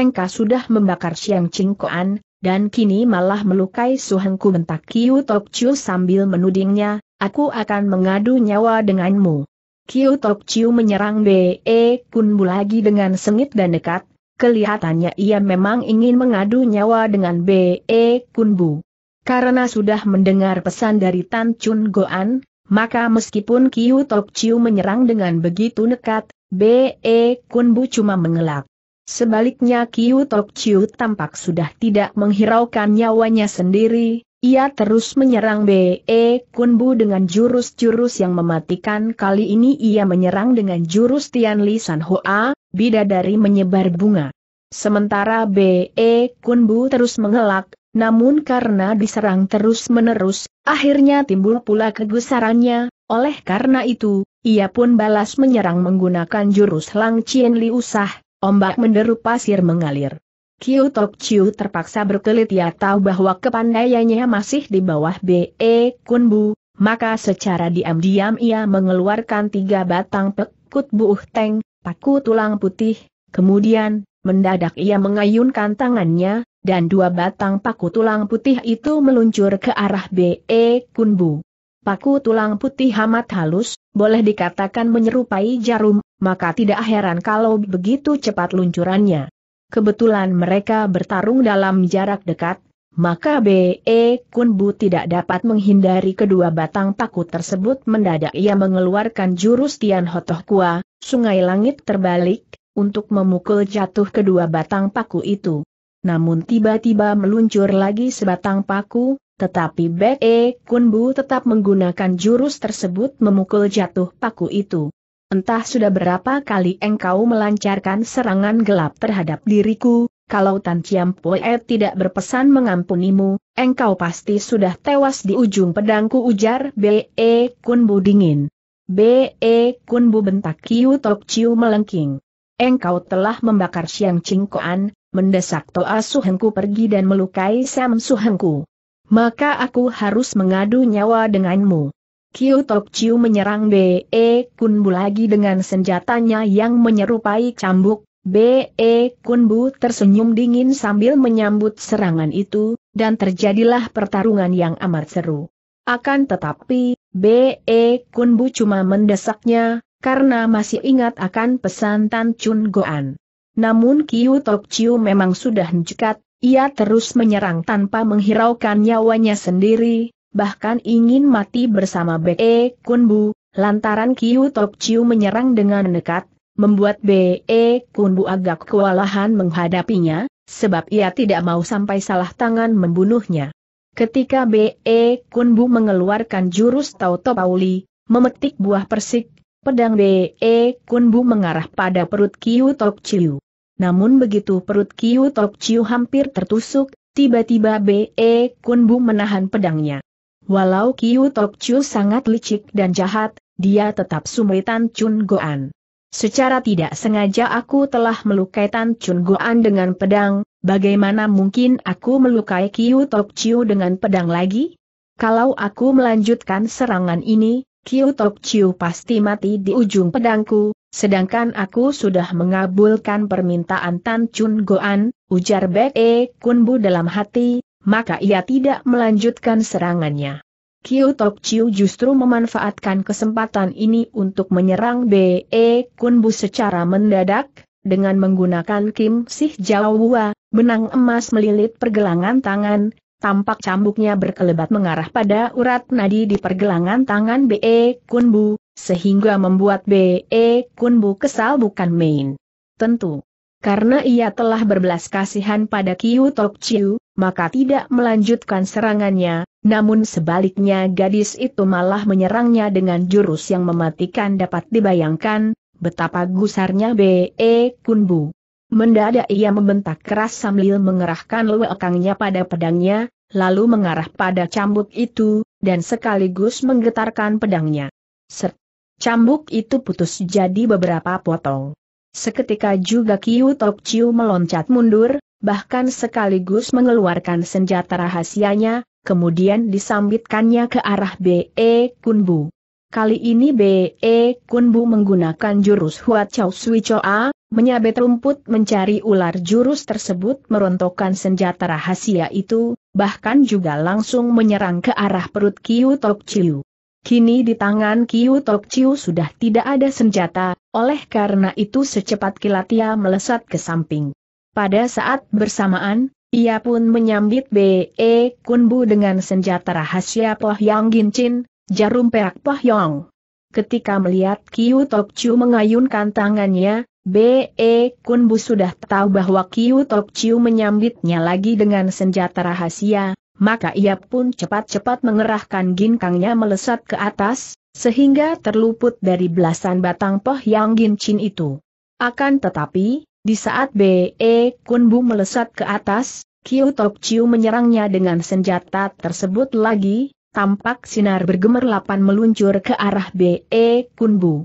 engkau sudah membakar Siang Cingkoan, dan kini malah melukai suhengku bentak Kiu Tok Chiu sambil menudingnya, aku akan mengadu nyawa denganmu. Kiu Tok Chiu menyerang B.E. E Kunbu lagi dengan sengit dan dekat, kelihatannya ia memang ingin mengadu nyawa dengan B.E. E Kunbu. Karena sudah mendengar pesan dari Tan Chun Goan, maka meskipun Kiu Tok Chiu menyerang dengan begitu nekat, B.E. E Kunbu cuma mengelak. Sebaliknya Kiu Tok Chiu tampak sudah tidak menghiraukan nyawanya sendiri, ia terus menyerang B.E. Kunbu dengan jurus-jurus yang mematikan kali ini ia menyerang dengan jurus Tian Li San Hoa, bidadari menyebar bunga. Sementara B.E. Kunbu terus mengelak, namun karena diserang terus-menerus, akhirnya timbul pula kegusarannya, oleh karena itu, ia pun balas menyerang menggunakan jurus Lang Chien Li Usah, Ombak menderu pasir mengalir. Kiu Tok Chiu terpaksa berkelit ia ya tahu bahwa kepandaiannya masih di bawah B.E. Kunbu, maka secara diam-diam ia mengeluarkan tiga batang pekut buuh teng, paku tulang putih, kemudian, mendadak ia mengayunkan tangannya, dan dua batang paku tulang putih itu meluncur ke arah B.E. Kunbu. Paku tulang putih amat halus, boleh dikatakan menyerupai jarum, maka tidak heran kalau begitu cepat luncurannya. Kebetulan mereka bertarung dalam jarak dekat, maka B.E. Kunbu tidak dapat menghindari kedua batang paku tersebut mendadak ia mengeluarkan jurus Tian Hotoh Kua, sungai langit terbalik, untuk memukul jatuh kedua batang paku itu. Namun tiba-tiba meluncur lagi sebatang paku, tetapi Bek E Kunbu tetap menggunakan jurus tersebut memukul jatuh paku itu. Entah sudah berapa kali engkau melancarkan serangan gelap terhadap diriku, kalau Tan Chiam Poe tidak berpesan mengampunimu, engkau pasti sudah tewas di ujung pedangku ujar Be e, Kunbu dingin. Be e, Kunbu bentak Kiu Tok Chiu melengking. Engkau telah membakar Siang Cingkoan, mendesak Toa Suhengku pergi dan melukai Sam Suhengku maka aku harus mengadu nyawa denganmu. Kiu Tok Chiu menyerang B.E. Kunbu lagi dengan senjatanya yang menyerupai cambuk. B.E. Kunbu tersenyum dingin sambil menyambut serangan itu, dan terjadilah pertarungan yang amat seru. Akan tetapi, B.E. Kunbu cuma mendesaknya, karena masih ingat akan pesan Tan Chun Goan. Namun Kiu Tok Chiu memang sudah mencekat, ia terus menyerang tanpa menghiraukan nyawanya sendiri, bahkan ingin mati bersama B.E. Kunbu, lantaran Kiu Tok Chiu menyerang dengan nekat, membuat B.E. Kunbu agak kewalahan menghadapinya, sebab ia tidak mau sampai salah tangan membunuhnya. Ketika B.E. Kunbu mengeluarkan jurus Tauto Pauli, memetik buah persik, pedang B.E. Kunbu mengarah pada perut Kiu Tok Chiu. Namun begitu perut Kiu Tok Chiu hampir tertusuk, tiba-tiba B.E. Kun Bu menahan pedangnya. Walau Kiu Tok Chiu sangat licik dan jahat, dia tetap sumritan Chun Goan. Secara tidak sengaja aku telah melukai Tan Chun Goan dengan pedang, bagaimana mungkin aku melukai Kiu Tok Chiu dengan pedang lagi? Kalau aku melanjutkan serangan ini, Kiu Tok Chiu pasti mati di ujung pedangku, Sedangkan aku sudah mengabulkan permintaan Tan Chun Goan, ujar Bek E Kunbu dalam hati, maka ia tidak melanjutkan serangannya. Kiu Tok Chiu justru memanfaatkan kesempatan ini untuk menyerang B.E. E Kunbu secara mendadak, dengan menggunakan Kim Sih Jawa, benang emas melilit pergelangan tangan, tampak cambuknya berkelebat mengarah pada urat nadi di pergelangan tangan B.E. E Kunbu, sehingga membuat B.E. Kunbu kesal bukan main. Tentu. Karena ia telah berbelas kasihan pada Kiu Tok Chiu, maka tidak melanjutkan serangannya, namun sebaliknya gadis itu malah menyerangnya dengan jurus yang mematikan dapat dibayangkan, betapa gusarnya B.E. Kunbu. Mendadak ia membentak keras sambil mengerahkan lewekangnya pada pedangnya, lalu mengarah pada cambuk itu, dan sekaligus menggetarkan pedangnya. Set. Cambuk itu putus jadi beberapa potong. Seketika juga Kiu Tok Chiu meloncat mundur, bahkan sekaligus mengeluarkan senjata rahasianya, kemudian disambitkannya ke arah B.E. Kunbu. Kali ini B.E. Kunbu menggunakan jurus Huat Chau Sui Choa, menyabet rumput mencari ular jurus tersebut merontokkan senjata rahasia itu, bahkan juga langsung menyerang ke arah perut Kiu Tok Chiu. Kini di tangan Kiu Tok Chiu sudah tidak ada senjata, oleh karena itu secepat kilat ia melesat ke samping. Pada saat bersamaan, ia pun menyambit B.E. Kunbu dengan senjata rahasia Gin Gincin, jarum perak Poh Yong. Ketika melihat Kiu Tok Chiu mengayunkan tangannya, B.E. Kunbu sudah tahu bahwa Kiu Tok Chiu menyambitnya lagi dengan senjata rahasia, maka ia pun cepat-cepat mengerahkan ginkangnya melesat ke atas, sehingga terluput dari belasan batang poh yang gincin itu. Akan tetapi, di saat B.E. Kunbu melesat ke atas, Kiu Tok Chiu menyerangnya dengan senjata tersebut lagi, tampak sinar bergemerlapan meluncur ke arah B.E. Kunbu.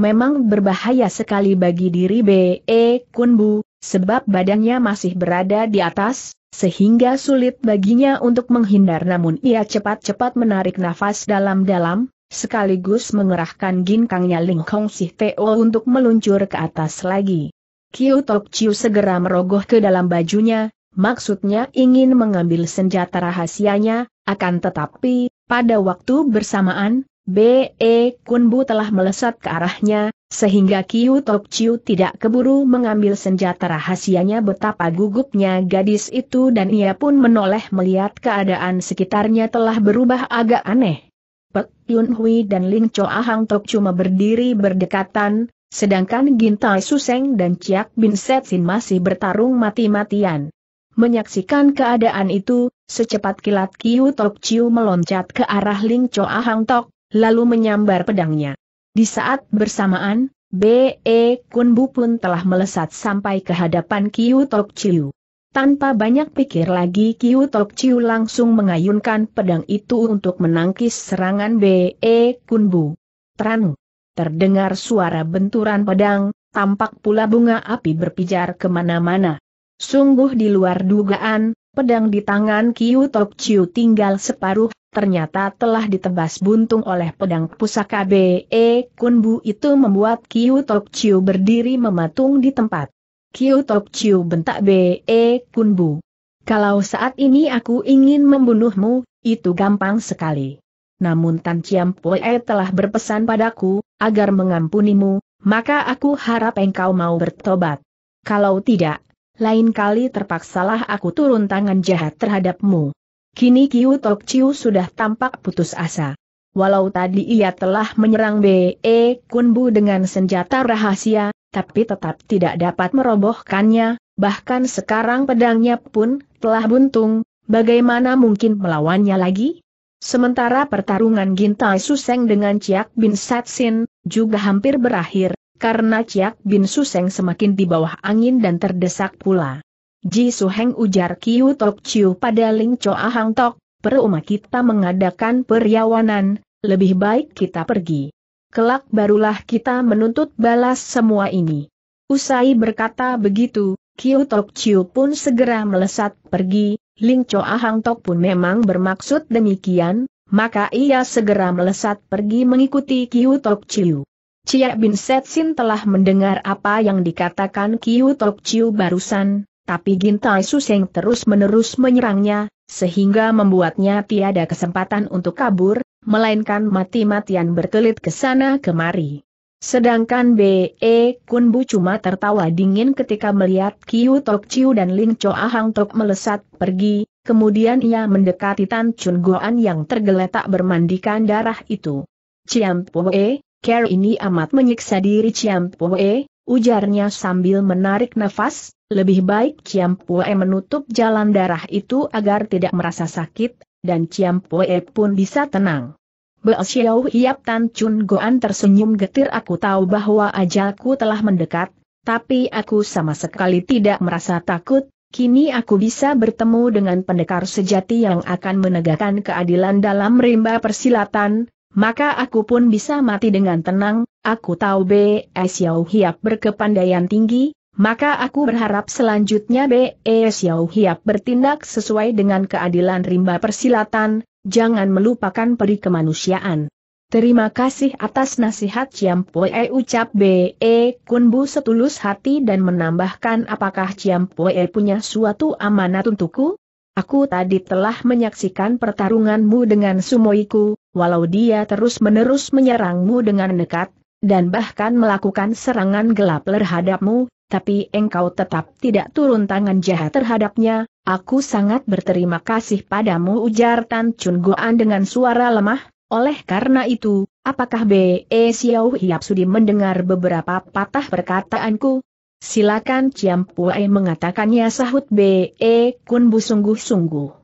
Memang berbahaya sekali bagi diri B.E. Kunbu, sebab badannya masih berada di atas, sehingga sulit baginya untuk menghindar namun ia cepat-cepat menarik nafas dalam-dalam, sekaligus mengerahkan ginkangnya Ling Kong Si Teo untuk meluncur ke atas lagi. Kiu Tok Chiu segera merogoh ke dalam bajunya, maksudnya ingin mengambil senjata rahasianya, akan tetapi, pada waktu bersamaan, B.E. Kunbu telah melesat ke arahnya, sehingga Kiu Tok Chiu tidak keburu mengambil senjata rahasianya betapa gugupnya gadis itu dan ia pun menoleh melihat keadaan sekitarnya telah berubah agak aneh. Pek Yun Hui dan Ling Cho Ahang Tok cuma berdiri berdekatan, sedangkan Gintai Suseng dan Chiak Bin Setsin masih bertarung mati-matian. Menyaksikan keadaan itu, secepat kilat Kiu Tok Chiu meloncat ke arah Ling Cho Ahang Tok, lalu menyambar pedangnya. Di saat bersamaan, B.E. Kunbu pun telah melesat sampai ke hadapan Kiu Tok Chiu. Tanpa banyak pikir lagi Kiu Tok Chiu langsung mengayunkan pedang itu untuk menangkis serangan B.E. Kunbu. Teranu. Terdengar suara benturan pedang, tampak pula bunga api berpijar kemana-mana. Sungguh di luar dugaan, Pedang di tangan Kiu Tok Chiu tinggal separuh, ternyata telah ditebas buntung oleh pedang pusaka B.E. Kunbu itu membuat Kiu Tok Chiu berdiri mematung di tempat. Kiu Tok Chiu bentak B.E. Kunbu. Kalau saat ini aku ingin membunuhmu, itu gampang sekali. Namun Tan Chiam Poe telah berpesan padaku, agar mengampunimu, maka aku harap engkau mau bertobat. Kalau tidak, lain kali terpaksalah aku turun tangan jahat terhadapmu. Kini Kiu Tok Chiu sudah tampak putus asa. Walau tadi ia telah menyerang B.E. E Kunbu dengan senjata rahasia, tapi tetap tidak dapat merobohkannya, bahkan sekarang pedangnya pun telah buntung, bagaimana mungkin melawannya lagi? Sementara pertarungan Gintai Suseng dengan Ciak Bin Satsin, juga hampir berakhir, karena Ciak Bin Suseng semakin di bawah angin dan terdesak pula. Ji Suheng ujar Kiu Tok Chiu pada Ling Cho Ahang Tok, peruma kita mengadakan periawanan, lebih baik kita pergi. Kelak barulah kita menuntut balas semua ini. Usai berkata begitu, Kiu Tok Chiu pun segera melesat pergi, Ling Cho Ahang Tok pun memang bermaksud demikian, maka ia segera melesat pergi mengikuti Kiu Tok Chiu. Chia Bin Setsin telah mendengar apa yang dikatakan Kiu Tok Chiu barusan, tapi Gintai Suseng terus-menerus menyerangnya, sehingga membuatnya tiada kesempatan untuk kabur, melainkan mati-matian berkelit ke sana kemari. Sedangkan B.E. Kunbu cuma tertawa dingin ketika melihat Kiu Tok Chiu dan Ling Cho Ahang Tok melesat pergi, kemudian ia mendekati Tan Chun Goan yang tergeletak bermandikan darah itu. Ciam Poe, Care ini amat menyiksa diri Ciam Pue, ujarnya sambil menarik nafas, lebih baik Ciam Pue menutup jalan darah itu agar tidak merasa sakit, dan Ciam Pue pun bisa tenang. Beosyau Hiap Tan Chun Goan tersenyum getir aku tahu bahwa ajalku telah mendekat, tapi aku sama sekali tidak merasa takut, kini aku bisa bertemu dengan pendekar sejati yang akan menegakkan keadilan dalam rimba persilatan, maka aku pun bisa mati dengan tenang, aku tahu B.E. Xiao Hiap berkepandaian tinggi, maka aku berharap selanjutnya B.E. Xiao Hiap bertindak sesuai dengan keadilan rimba persilatan, jangan melupakan peri kemanusiaan. Terima kasih atas nasihat Ciam Poe e, ucap B.E. E, Kunbu setulus hati dan menambahkan apakah Ciam Poe e punya suatu amanat untukku? Aku tadi telah menyaksikan pertarunganmu dengan sumoiku, walau dia terus-menerus menyerangmu dengan nekat, dan bahkan melakukan serangan gelap terhadapmu, tapi engkau tetap tidak turun tangan jahat terhadapnya, aku sangat berterima kasih padamu ujar Tan Chun Goan dengan suara lemah, oleh karena itu, apakah B.E. Xiao Hiap Sudi mendengar beberapa patah perkataanku? Silakan Ciam Pui mengatakannya sahut B.E. Kun Bu sungguh-sungguh.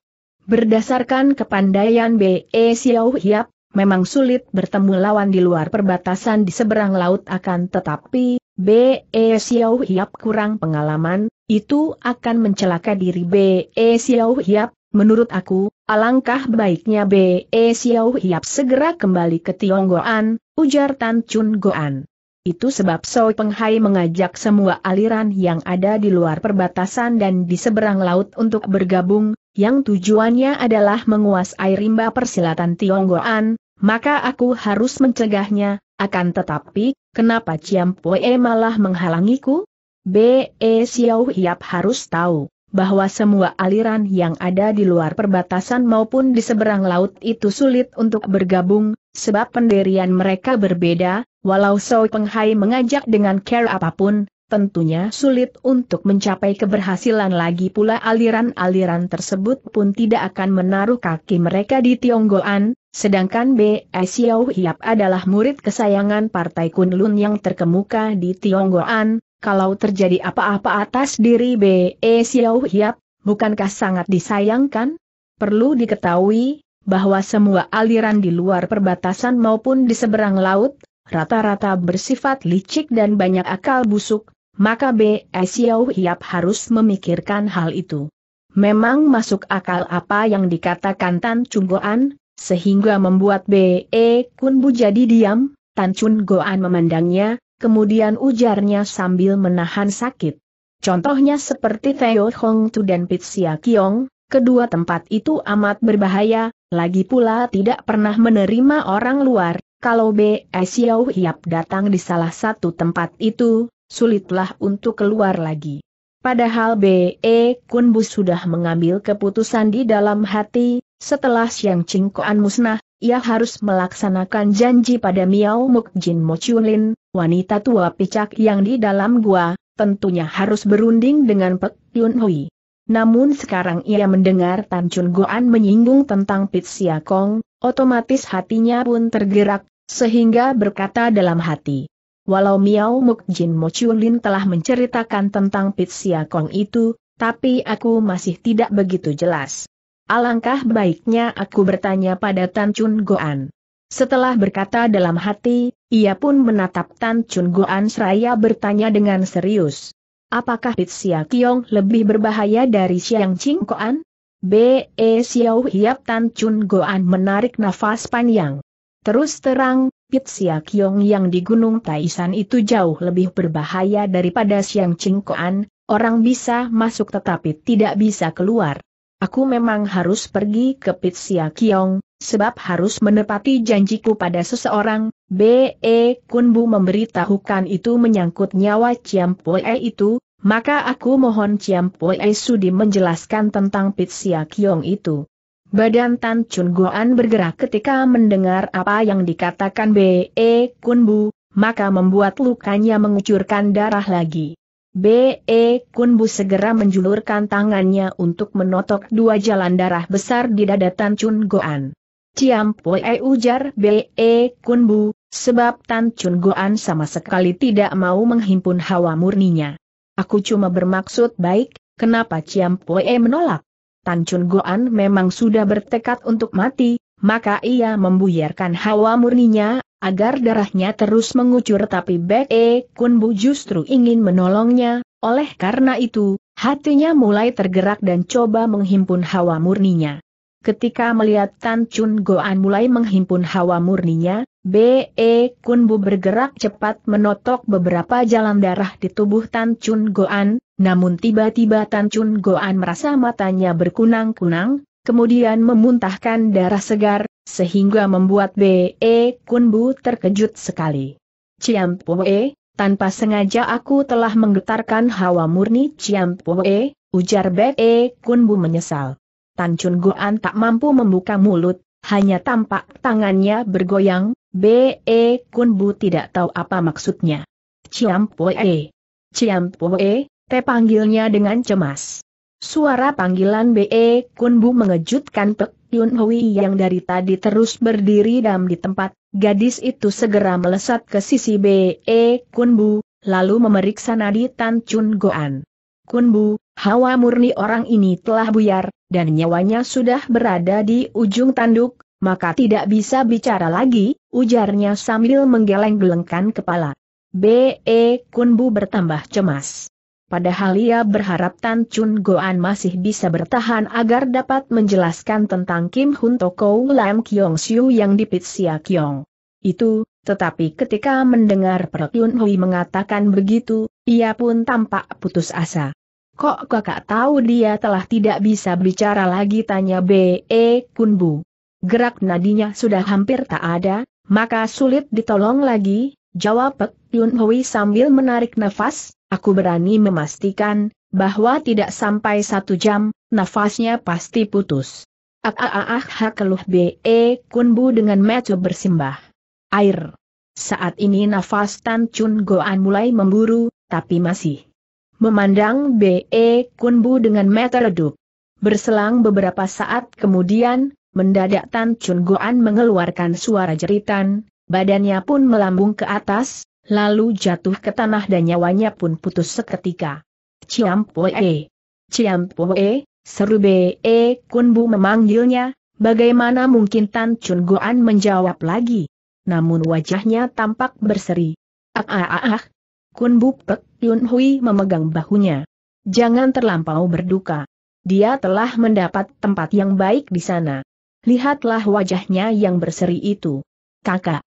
Berdasarkan kepandaian B.E. Xiao Hiap, memang sulit bertemu lawan di luar perbatasan di seberang laut akan tetapi, B.E. Xiao Hiap kurang pengalaman, itu akan mencelaka diri B.E. Xiao Hiap, menurut aku, alangkah baiknya B.E. Xiao Hiap segera kembali ke Tionggoan, ujar Tan Chun Goan. Itu sebab Soi Penghai mengajak semua aliran yang ada di luar perbatasan dan di seberang laut untuk bergabung, yang tujuannya adalah menguasai rimba persilatan Tionggoan, maka aku harus mencegahnya, akan tetapi, kenapa Ciam Poe malah menghalangiku? B.E. E, Xiao Hiap harus tahu, bahwa semua aliran yang ada di luar perbatasan maupun di seberang laut itu sulit untuk bergabung, sebab pendirian mereka berbeda, walau Soi Penghai mengajak dengan care apapun, tentunya sulit untuk mencapai keberhasilan lagi pula aliran-aliran tersebut pun tidak akan menaruh kaki mereka di Tionggoan, sedangkan B. Xiao Hiap adalah murid kesayangan Partai Kunlun yang terkemuka di Tionggoan, kalau terjadi apa-apa atas diri B. Xiao Hiap, bukankah sangat disayangkan? Perlu diketahui, bahwa semua aliran di luar perbatasan maupun di seberang laut, rata-rata bersifat licik dan banyak akal busuk, maka B. Siau Hiap harus memikirkan hal itu. Memang masuk akal apa yang dikatakan Tan Goan, sehingga membuat B. E, Kun Kunbu jadi diam, Tan Goan memandangnya, kemudian ujarnya sambil menahan sakit. Contohnya seperti Theo Hong Tu dan Pitsia Kiong, kedua tempat itu amat berbahaya, lagi pula tidak pernah menerima orang luar, kalau B. E. Siau Hiap datang di salah satu tempat itu, sulitlah untuk keluar lagi. Padahal B.E. Kunbu sudah mengambil keputusan di dalam hati, setelah Siang Cingkoan musnah, ia harus melaksanakan janji pada Miao Mukjin Mochulin, wanita tua picak yang di dalam gua, tentunya harus berunding dengan Pek Yun Hui. Namun sekarang ia mendengar Tan Chun Goan menyinggung tentang Pit Siakong, otomatis hatinya pun tergerak, sehingga berkata dalam hati, Walau Miao Muk Jin Mo Chulin telah menceritakan tentang Pit Sia Kong itu, tapi aku masih tidak begitu jelas. Alangkah baiknya aku bertanya pada Tan Chun Goan. Setelah berkata dalam hati, ia pun menatap Tan Chun Goan seraya bertanya dengan serius. Apakah Pit Sia Kiong lebih berbahaya dari Siang Ching Koan? B.E. Xiao Hiap Tan Chun Goan menarik nafas panjang. Terus terang, Pit Pitsia Kiong yang di Gunung Taisan itu jauh lebih berbahaya daripada Siang Cingkoan, orang bisa masuk tetapi tidak bisa keluar. Aku memang harus pergi ke Pit Pitsia Kiong, sebab harus menepati janjiku pada seseorang, B.E. Kunbu memberitahukan itu menyangkut nyawa Ciam Poe itu, maka aku mohon Ciam Poe Sudi menjelaskan tentang Pit Pitsia Kiong itu. Badan Tan Chun Goan bergerak ketika mendengar apa yang dikatakan B.E. E Kunbu, maka membuat lukanya mengucurkan darah lagi. B.E. E Kunbu segera menjulurkan tangannya untuk menotok dua jalan darah besar di dada Tan Chun Goan. Ciam Poe ujar B.E. E Kunbu, sebab Tan Chun Goan sama sekali tidak mau menghimpun hawa murninya. Aku cuma bermaksud baik, kenapa Ciam Poe menolak? Tan Chun Goan memang sudah bertekad untuk mati, maka ia membuyarkan hawa murninya, agar darahnya terus mengucur tapi Bek E Kun Bu justru ingin menolongnya, oleh karena itu, hatinya mulai tergerak dan coba menghimpun hawa murninya. Ketika melihat Tan Chun Goan mulai menghimpun hawa murninya, B.E. Kunbu bergerak cepat menotok beberapa jalan darah di tubuh Tan Chun Goan, namun tiba-tiba Tan Chun Goan merasa matanya berkunang-kunang, kemudian memuntahkan darah segar, sehingga membuat B.E. Kunbu terkejut sekali. Ciam Poe, tanpa sengaja aku telah menggetarkan hawa murni Ciam Poe, ujar B.E. Kunbu menyesal. Tan Chun Guan tak mampu membuka mulut, hanya tampak tangannya bergoyang, B.E. Kun Bu tidak tahu apa maksudnya. Ciam Poe. Ciam Poe, te panggilnya dengan cemas. Suara panggilan B.E. Kun Bu mengejutkan Pek Yun Hui yang dari tadi terus berdiri dam di tempat, gadis itu segera melesat ke sisi B.E. Kun Bu, lalu memeriksa nadi Tan Chun Goan. Kun Bu, Hawa murni orang ini telah buyar, dan nyawanya sudah berada di ujung tanduk, maka tidak bisa bicara lagi, ujarnya sambil menggeleng-gelengkan kepala. B.E. Kunbu bertambah cemas. Padahal ia berharap Tan Chun Goan masih bisa bertahan agar dapat menjelaskan tentang Kim Hun Toko Lam Kyong Siu yang dipit Sia Kyong. Itu, tetapi ketika mendengar Per Yun Hui mengatakan begitu, ia pun tampak putus asa. Kok kakak tahu dia telah tidak bisa bicara lagi tanya B.E. Kunbu. Gerak nadinya sudah hampir tak ada, maka sulit ditolong lagi, jawab Pek Yun Hui sambil menarik nafas, aku berani memastikan, bahwa tidak sampai satu jam, nafasnya pasti putus. Ah, ah, ah, ah keluh B.E. Kunbu dengan mata bersimbah. Air. Saat ini nafas Tan Chun Goan mulai memburu, tapi masih memandang B.E. Kunbu dengan mata redup. Berselang beberapa saat kemudian, mendadak Tan Chun Goan mengeluarkan suara jeritan, badannya pun melambung ke atas, lalu jatuh ke tanah dan nyawanya pun putus seketika. Ciam Poe! Ciam Poe! Seru B.E. Kunbu memanggilnya, bagaimana mungkin Tan Chun Goan menjawab lagi? Namun wajahnya tampak berseri. Ah ah ah ah, Kun Bupek Yun Hui memegang bahunya. Jangan terlampau berduka. Dia telah mendapat tempat yang baik di sana. Lihatlah wajahnya yang berseri itu. Kakak.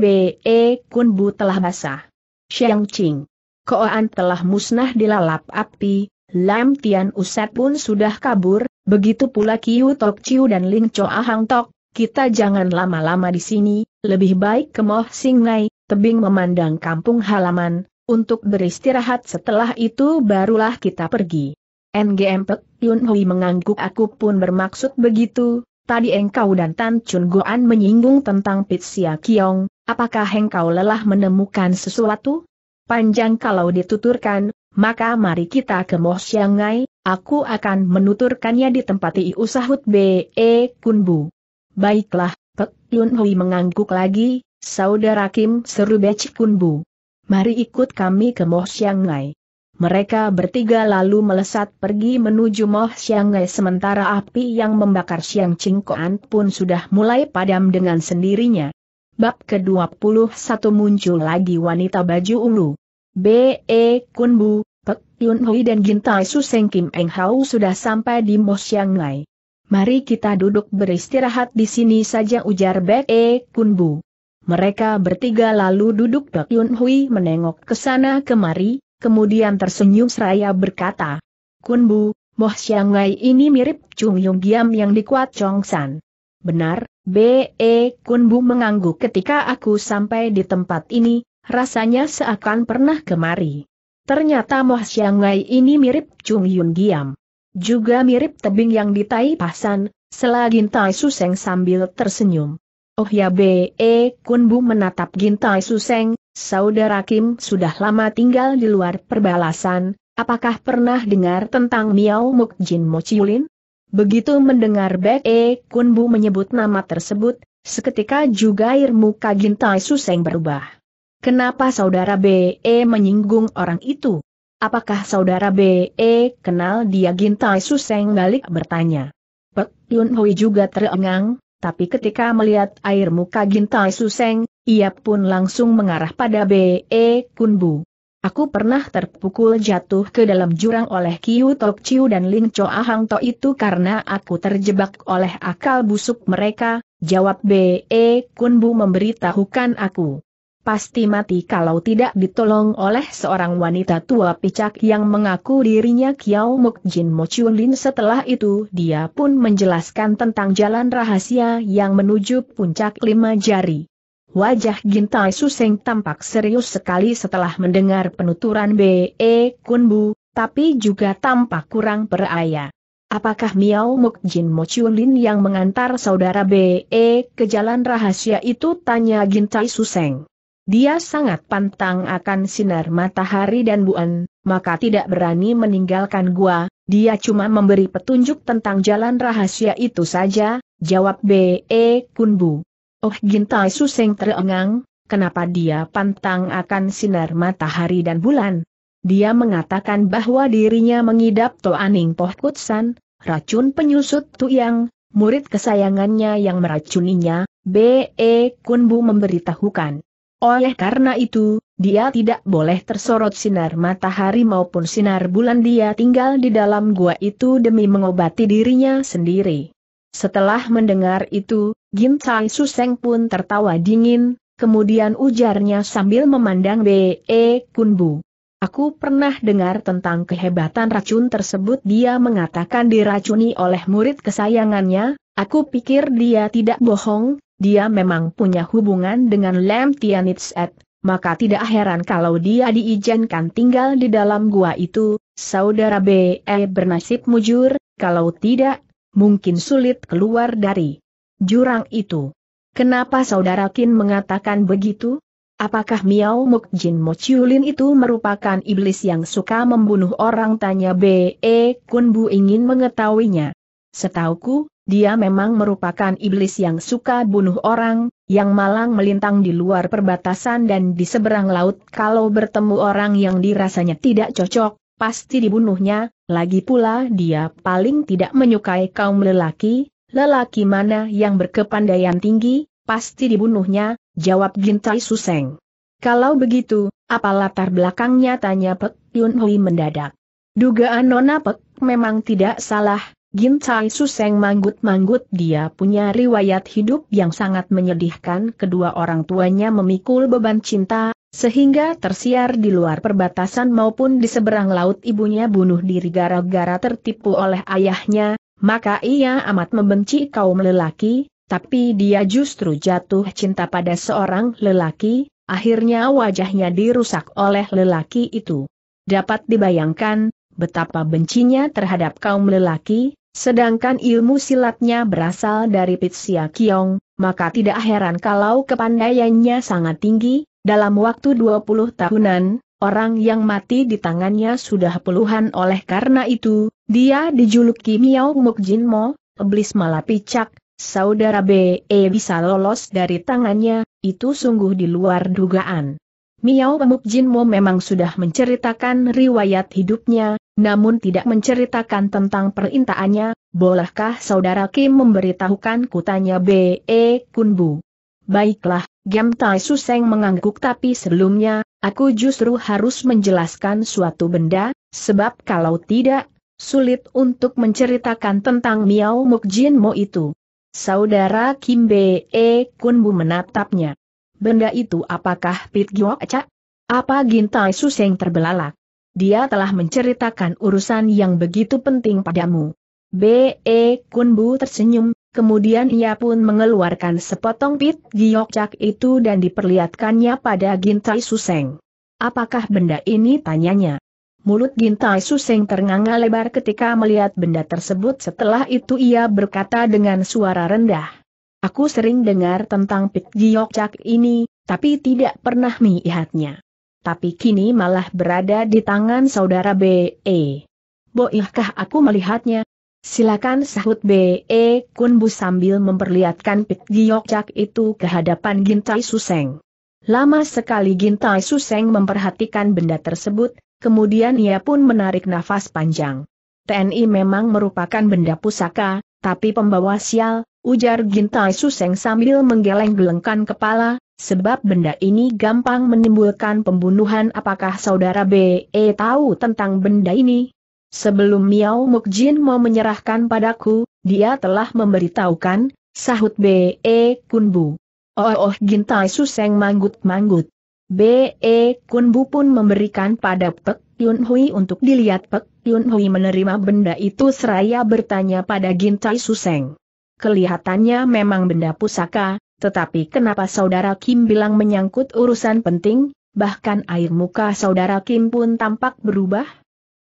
Be E Bu telah basah. Xiang Qing. Koan telah musnah di lalap api, Lam Tian Uset pun sudah kabur, begitu pula Kiu Tok Chiu dan Ling Cho Ahang Tok, kita jangan lama-lama di sini, lebih baik ke Moh Singai tebing memandang kampung halaman, untuk beristirahat setelah itu barulah kita pergi. NGM Pek Yun Hui mengangguk aku pun bermaksud begitu, tadi engkau dan Tan Chun Goan menyinggung tentang Pitsia Kiong, apakah engkau lelah menemukan sesuatu? Panjang kalau dituturkan, maka mari kita ke Moh Siangai, aku akan menuturkannya di tempat I Usahut B.E. E Kunbu. Baiklah, Pek Yun Hui mengangguk lagi, Saudara Kim seru Becik Kunbu. Mari ikut kami ke Moh Shanghai. Mereka bertiga lalu melesat pergi menuju Moh Shanghai sementara api yang membakar Siang Cingkoan pun sudah mulai padam dengan sendirinya. Bab ke-21 muncul lagi wanita baju ungu. B.E. Kunbu, Pek Yun Hui dan Gintai Suseng Kim Eng Hau sudah sampai di Moh Shanghai. Mari kita duduk beristirahat di sini saja ujar B.E. Kunbu. Mereka bertiga lalu duduk Dok Yun Hui menengok ke sana kemari, kemudian tersenyum seraya berkata, Kun Bu, Moh Xiangai ini mirip Chung Yung Giam yang dikuat Chong San. Benar, B.E. E, Kun Bu mengangguk ketika aku sampai di tempat ini, rasanya seakan pernah kemari. Ternyata Moh Ngai ini mirip Chung Yun Giam. Juga mirip tebing yang ditayi Pasan, selagi Tai Suseng sambil tersenyum. Oh ya Be eh, Kun Bu menatap Gintai Suseng, saudara Kim sudah lama tinggal di luar perbalasan, apakah pernah dengar tentang Miao Muk Jin Mo Chiulin? Begitu mendengar Be eh, Kun Bu menyebut nama tersebut, seketika juga air muka Gintai Suseng berubah. Kenapa saudara Be eh, menyinggung orang itu? Apakah saudara Be kenal dia Gintai Suseng balik bertanya. Pek Yun Hui juga terengang, tapi ketika melihat air muka Gintai Suseng, ia pun langsung mengarah pada B.E. Kunbu. Aku pernah terpukul jatuh ke dalam jurang oleh Kiu Tok Chiu dan Ling Cho Ahang To itu karena aku terjebak oleh akal busuk mereka, jawab B.E. Kunbu memberitahukan aku pasti mati kalau tidak ditolong oleh seorang wanita tua picak yang mengaku dirinya Kiao Muk Jin Mo Chun Lin. Setelah itu dia pun menjelaskan tentang jalan rahasia yang menuju puncak lima jari. Wajah Gintai Suseng tampak serius sekali setelah mendengar penuturan B.E. E Kunbu, tapi juga tampak kurang peraya. Apakah Miao Muk Jin Mo Chun Lin yang mengantar saudara B.E. E ke jalan rahasia itu? Tanya Gintai Suseng. Dia sangat pantang akan sinar matahari dan buan, maka tidak berani meninggalkan gua, dia cuma memberi petunjuk tentang jalan rahasia itu saja, jawab B.E. Kunbu. Oh Gintai Suseng terengang, kenapa dia pantang akan sinar matahari dan bulan? Dia mengatakan bahwa dirinya mengidap Toaning Pohkutsan, racun penyusut yang murid kesayangannya yang meracuninya, B.E. Kunbu memberitahukan. Oleh karena itu, dia tidak boleh tersorot sinar matahari maupun sinar bulan dia tinggal di dalam gua itu demi mengobati dirinya sendiri. Setelah mendengar itu, Gin Suseng pun tertawa dingin, kemudian ujarnya sambil memandang B.E. E Kunbu. Aku pernah dengar tentang kehebatan racun tersebut dia mengatakan diracuni oleh murid kesayangannya, aku pikir dia tidak bohong, dia memang punya hubungan dengan Lam Tianitset, maka tidak heran kalau dia diizinkan tinggal di dalam gua itu, saudara BE bernasib mujur, kalau tidak, mungkin sulit keluar dari jurang itu. Kenapa saudara Kin mengatakan begitu? Apakah Miao Mukjin Mochiulin itu merupakan iblis yang suka membunuh orang? Tanya BE Kun Bu ingin mengetahuinya. Setauku, dia memang merupakan iblis yang suka bunuh orang, yang malang melintang di luar perbatasan dan di seberang laut kalau bertemu orang yang dirasanya tidak cocok, pasti dibunuhnya, lagi pula dia paling tidak menyukai kaum lelaki, lelaki mana yang berkepandaian tinggi, pasti dibunuhnya, jawab Gintai Suseng. Kalau begitu, apa latar belakangnya tanya Pek Yun Hui mendadak. Dugaan Nona Pek memang tidak salah, Gin Tai Suseng manggut-manggut dia punya riwayat hidup yang sangat menyedihkan kedua orang tuanya memikul beban cinta, sehingga tersiar di luar perbatasan maupun di seberang laut ibunya bunuh diri gara-gara tertipu oleh ayahnya, maka ia amat membenci kaum lelaki, tapi dia justru jatuh cinta pada seorang lelaki, akhirnya wajahnya dirusak oleh lelaki itu. Dapat dibayangkan, betapa bencinya terhadap kaum lelaki, Sedangkan ilmu silatnya berasal dari Pitsia Kiong, maka tidak heran kalau kepandaiannya sangat tinggi, dalam waktu 20 tahunan, orang yang mati di tangannya sudah puluhan oleh karena itu, dia dijuluki Miao Mo, Iblis Malapicak, saudara BE bisa lolos dari tangannya, itu sungguh di luar dugaan. Miao Pemuk Jinmo memang sudah menceritakan riwayat hidupnya, namun tidak menceritakan tentang perintahannya, bolehkah saudara Kim memberitahukan kutanya B.E. E Kunbu? Baiklah, Gem Tai Suseng mengangguk tapi sebelumnya, aku justru harus menjelaskan suatu benda, sebab kalau tidak, sulit untuk menceritakan tentang Miao Muk Jinmo itu. Saudara Kim B.E. E Kunbu menatapnya. Benda itu apakah Pit Giok Cak? Apa Gintai Suseng terbelalak? Dia telah menceritakan urusan yang begitu penting padamu. B.E. Kunbu tersenyum, kemudian ia pun mengeluarkan sepotong pit giok cak itu dan diperlihatkannya pada Gintai Suseng. Apakah benda ini tanyanya? Mulut Gintai Suseng ternganga lebar ketika melihat benda tersebut setelah itu ia berkata dengan suara rendah. Aku sering dengar tentang Pit cak ini, tapi tidak pernah melihatnya. Tapi kini malah berada di tangan saudara B.E. Boihkah aku melihatnya? Silakan sahut B.E. Kunbu sambil memperlihatkan Pit cak itu ke hadapan Gintai Suseng. Lama sekali Gintai Suseng memperhatikan benda tersebut, kemudian ia pun menarik nafas panjang. TNI memang merupakan benda pusaka, tapi pembawa sial, ujar Gintai Suseng sambil menggeleng-gelengkan kepala, sebab benda ini gampang menimbulkan pembunuhan apakah saudara BE tahu tentang benda ini? Sebelum Miao Mukjin mau menyerahkan padaku, dia telah memberitahukan, sahut BE Kunbu. Oh oh Gintai Suseng manggut-manggut. B.E. Kunbu pun memberikan pada Pek Yun Hui untuk dilihat Pek Yun Hui menerima benda itu seraya bertanya pada Gintai Suseng. Kelihatannya memang benda pusaka, tetapi kenapa saudara Kim bilang menyangkut urusan penting, bahkan air muka saudara Kim pun tampak berubah?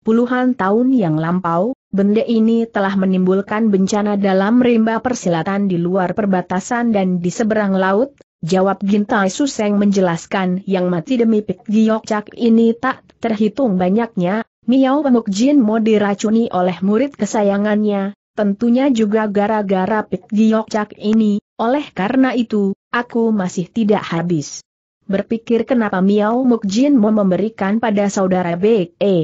Puluhan tahun yang lampau, benda ini telah menimbulkan bencana dalam rimba persilatan di luar perbatasan dan di seberang laut, Jawab Gintai Suseng menjelaskan yang mati demi Pek Giok ini tak terhitung banyaknya, Miao Pemuk Jin mau diracuni oleh murid kesayangannya, tentunya juga gara-gara Pek Giok ini, oleh karena itu, aku masih tidak habis. Berpikir kenapa Miao Jin mau memberikan pada saudara B.E. E.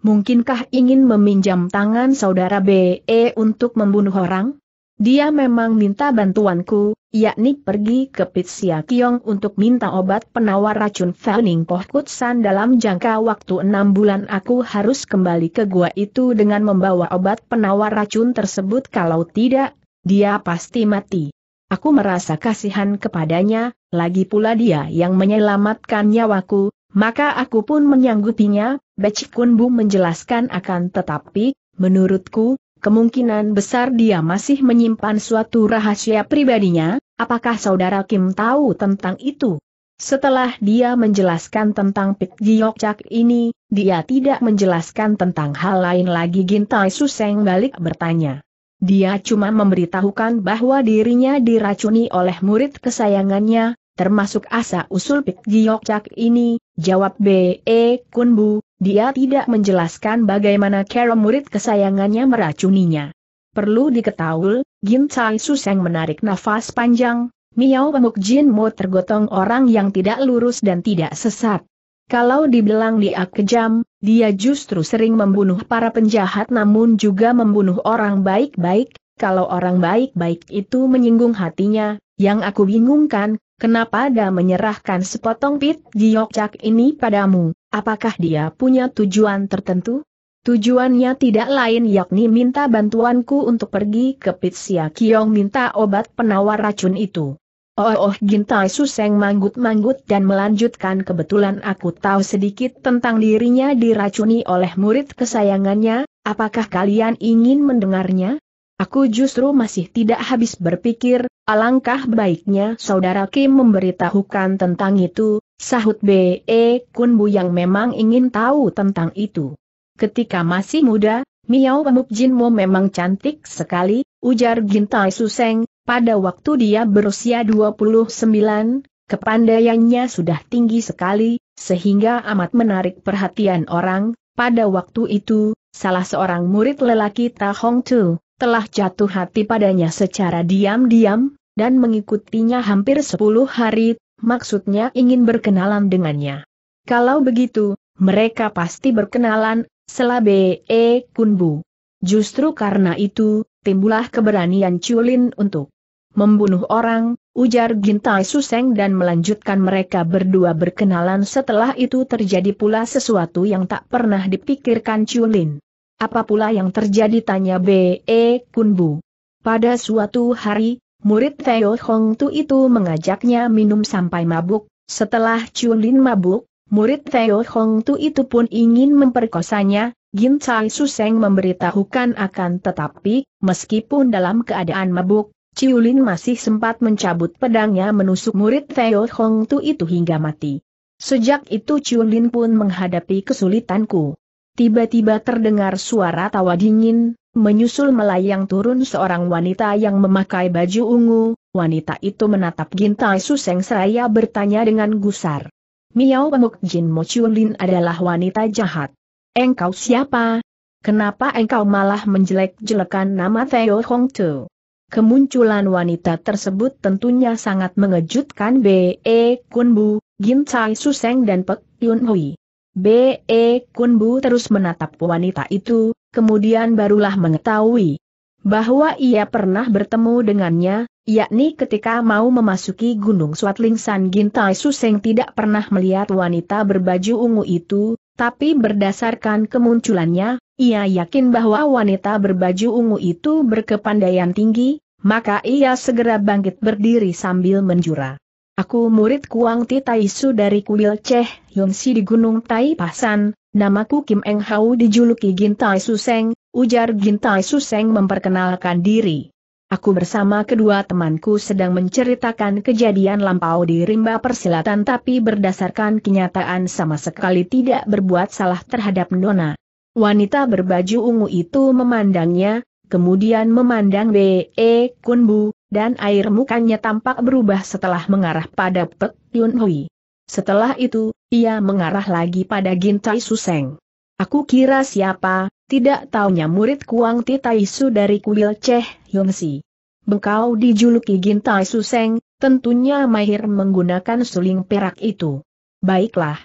Mungkinkah ingin meminjam tangan saudara B.E. E untuk membunuh orang? Dia memang minta bantuanku, yakni pergi ke Pitsia Kiong untuk minta obat penawar racun Poh Kutsan dalam jangka waktu enam bulan aku harus kembali ke gua itu dengan membawa obat penawar racun tersebut kalau tidak, dia pasti mati. Aku merasa kasihan kepadanya, lagi pula dia yang menyelamatkan nyawaku, maka aku pun menyanggupinya, Becikun Bu menjelaskan akan tetapi, menurutku, kemungkinan besar dia masih menyimpan suatu rahasia pribadinya, Apakah saudara Kim tahu tentang itu? Setelah dia menjelaskan tentang Pik Giokcak ini, dia tidak menjelaskan tentang hal lain lagi Gintai Suseng balik bertanya. Dia cuma memberitahukan bahwa dirinya diracuni oleh murid kesayangannya, termasuk asa usul Pik Giokcak ini, jawab B.E. E Kunbu, dia tidak menjelaskan bagaimana cara murid kesayangannya meracuninya. Perlu diketahui, Gin Tai Suseng menarik nafas panjang, Miao Pemuk Jin Mo tergotong orang yang tidak lurus dan tidak sesat. Kalau dibilang dia kejam, dia justru sering membunuh para penjahat namun juga membunuh orang baik-baik, kalau orang baik-baik itu menyinggung hatinya, yang aku bingungkan, kenapa dia menyerahkan sepotong pit giokcak ini padamu, apakah dia punya tujuan tertentu? Tujuannya tidak lain yakni minta bantuanku untuk pergi ke Pitsia Kiong minta obat penawar racun itu. Oh, oh Gintai Suseng manggut-manggut dan melanjutkan kebetulan aku tahu sedikit tentang dirinya diracuni oleh murid kesayangannya, apakah kalian ingin mendengarnya? Aku justru masih tidak habis berpikir, alangkah baiknya saudara Kim memberitahukan tentang itu, sahut B.E. E Kunbu yang memang ingin tahu tentang itu. Ketika masih muda, Miao Pemuk Jinmo memang cantik sekali, ujar Gintai Suseng, pada waktu dia berusia 29, kepandaiannya sudah tinggi sekali, sehingga amat menarik perhatian orang, pada waktu itu, salah seorang murid lelaki Ta Hong Tu, telah jatuh hati padanya secara diam-diam, dan mengikutinya hampir 10 hari, maksudnya ingin berkenalan dengannya. Kalau begitu, mereka pasti berkenalan, Selabe E Kunbu. Justru karena itu, timbulah keberanian Chulin untuk membunuh orang, ujar Gintai Suseng dan melanjutkan mereka berdua berkenalan setelah itu terjadi pula sesuatu yang tak pernah dipikirkan Chulin. Apa pula yang terjadi tanya B.E. Eh, Kunbu. Pada suatu hari, murid Feo Hong Tu itu mengajaknya minum sampai mabuk, setelah Chulin mabuk, murid Theo Hong Tu itu pun ingin memperkosanya, Gin Chai Suseng memberitahukan akan tetapi, meskipun dalam keadaan mabuk, Ciulin masih sempat mencabut pedangnya menusuk murid Theo Hong Tu itu hingga mati. Sejak itu Ciulin pun menghadapi kesulitanku. Tiba-tiba terdengar suara tawa dingin, menyusul melayang turun seorang wanita yang memakai baju ungu, wanita itu menatap Gintai Suseng seraya bertanya dengan gusar. Miao Bengok Jin Mo Chulin adalah wanita jahat. Engkau siapa? Kenapa engkau malah menjelek-jelekan nama Theo Hong Tu? Kemunculan wanita tersebut tentunya sangat mengejutkan B.E. E Kunbu, Bu, Gim Suseng dan Pek Yun Hui. B.E. E Kunbu terus menatap wanita itu, kemudian barulah mengetahui bahwa ia pernah bertemu dengannya, yakni ketika mau memasuki Gunung Swatling San Gintai Suseng tidak pernah melihat wanita berbaju ungu itu, tapi berdasarkan kemunculannya, ia yakin bahwa wanita berbaju ungu itu berkepandaian tinggi, maka ia segera bangkit berdiri sambil menjura. Aku murid Kuang Ti Taisu dari kuil Che Yongsi di Gunung Tai Pasan, namaku Kim Eng Hau dijuluki Gintai Suseng, ujar Gintai Suseng memperkenalkan diri. Aku bersama kedua temanku sedang menceritakan kejadian lampau di rimba persilatan tapi berdasarkan kenyataan sama sekali tidak berbuat salah terhadap Nona. Wanita berbaju ungu itu memandangnya, kemudian memandang B.E. Kunbu, dan air mukanya tampak berubah setelah mengarah pada Pek Yun Hui. Setelah itu, ia mengarah lagi pada Gintai Suseng. Aku kira siapa, tidak taunya murid Kuang titaisu dari kuil Cheh Yongsi. Bengkau dijuluki Gintai Suseng, tentunya mahir menggunakan suling perak itu. Baiklah.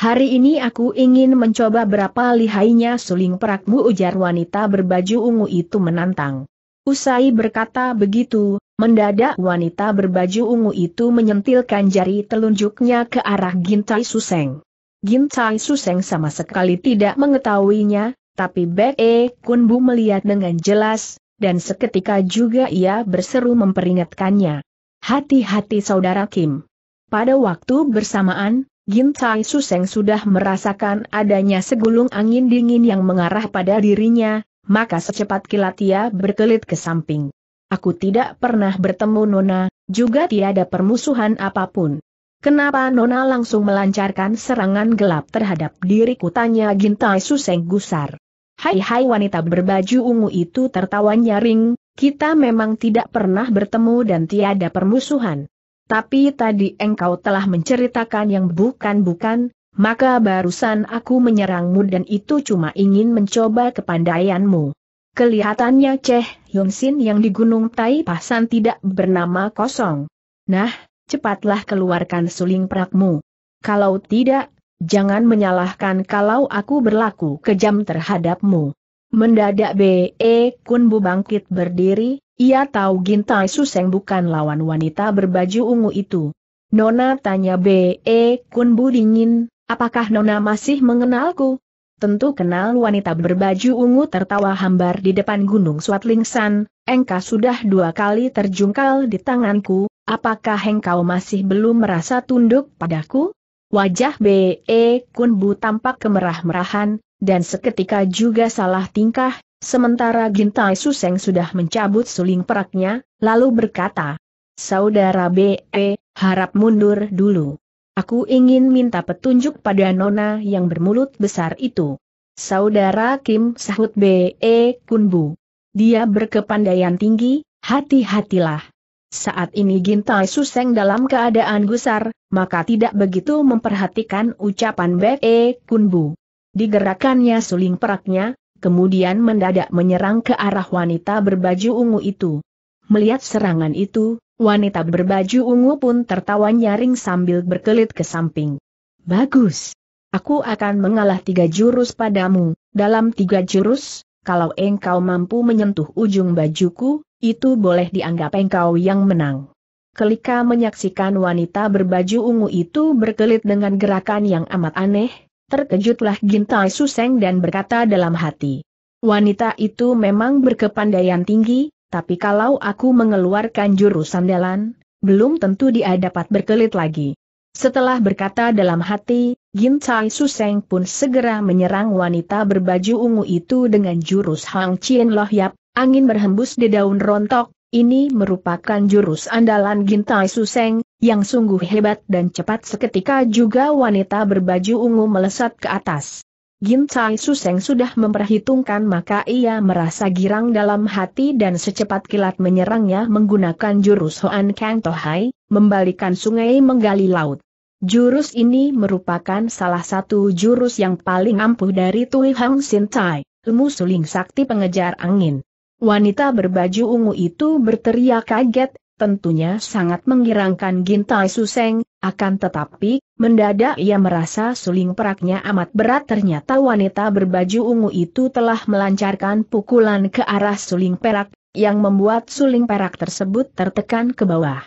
Hari ini aku ingin mencoba berapa lihainya suling perakmu ujar wanita berbaju ungu itu menantang. Usai berkata begitu, mendadak wanita berbaju ungu itu menyentilkan jari telunjuknya ke arah Gintai Suseng. Gintai Suseng sama sekali tidak mengetahuinya, tapi Bek E Kunbu melihat dengan jelas, dan seketika juga ia berseru memperingatkannya. Hati-hati saudara Kim. Pada waktu bersamaan, Gin Tai Suseng sudah merasakan adanya segulung angin dingin yang mengarah pada dirinya, maka secepat kilat ia berkelit ke samping. Aku tidak pernah bertemu Nona, juga tiada permusuhan apapun. Kenapa Nona langsung melancarkan serangan gelap terhadap diriku tanya Gintai Suseng gusar. Hai hai wanita berbaju ungu itu tertawa nyaring, kita memang tidak pernah bertemu dan tiada permusuhan. Tapi tadi engkau telah menceritakan yang bukan-bukan, maka barusan aku menyerangmu dan itu cuma ingin mencoba kepandaianmu. Kelihatannya Ceh Yongsin yang di Gunung Tai Pasan tidak bernama kosong. Nah, cepatlah keluarkan suling prakmu. Kalau tidak, jangan menyalahkan kalau aku berlaku kejam terhadapmu. Mendadak B.E. Kun Bu bangkit berdiri, ia tahu Gintai Suseng bukan lawan wanita berbaju ungu itu. Nona tanya B.E. Kun Bu dingin, apakah Nona masih mengenalku? Tentu kenal wanita berbaju ungu tertawa hambar di depan gunung Lingsan, engkau sudah dua kali terjungkal di tanganku, apakah engkau masih belum merasa tunduk padaku? Wajah B.E. E Kunbu tampak kemerah-merahan, dan seketika juga salah tingkah, sementara Gintai Suseng sudah mencabut suling peraknya, lalu berkata, Saudara B.E., e, harap mundur dulu. Aku ingin minta petunjuk pada nona yang bermulut besar itu. Saudara Kim sahut B.E. E Kunbu. Dia berkepandaian tinggi, hati-hatilah. Saat ini Gintai Suseng dalam keadaan gusar, maka tidak begitu memperhatikan ucapan Be e Kunbu. Digerakannya suling peraknya, kemudian mendadak menyerang ke arah wanita berbaju ungu itu. Melihat serangan itu, wanita berbaju ungu pun tertawa nyaring sambil berkelit ke samping. Bagus. Aku akan mengalah tiga jurus padamu, dalam tiga jurus, kalau engkau mampu menyentuh ujung bajuku, itu boleh dianggap engkau yang menang. Kelika menyaksikan wanita berbaju ungu itu berkelit dengan gerakan yang amat aneh, terkejutlah Gintai Suseng dan berkata dalam hati. Wanita itu memang berkepandaian tinggi, tapi kalau aku mengeluarkan jurus sandalan, belum tentu dia dapat berkelit lagi. Setelah berkata dalam hati, Gintai Suseng pun segera menyerang wanita berbaju ungu itu dengan jurus Hang Chien Loh Yap, Angin berhembus di daun rontok, ini merupakan jurus andalan Gintai Suseng, yang sungguh hebat dan cepat seketika juga wanita berbaju ungu melesat ke atas. Gintai Suseng sudah memperhitungkan maka ia merasa girang dalam hati dan secepat kilat menyerangnya menggunakan jurus Hoan Kang Tohai, membalikan sungai menggali laut. Jurus ini merupakan salah satu jurus yang paling ampuh dari Tui Hang Sin Tai, ilmu suling sakti pengejar angin. Wanita berbaju ungu itu berteriak kaget, tentunya sangat mengirangkan Gintai Suseng, akan tetapi, mendadak ia merasa suling peraknya amat berat ternyata wanita berbaju ungu itu telah melancarkan pukulan ke arah suling perak, yang membuat suling perak tersebut tertekan ke bawah.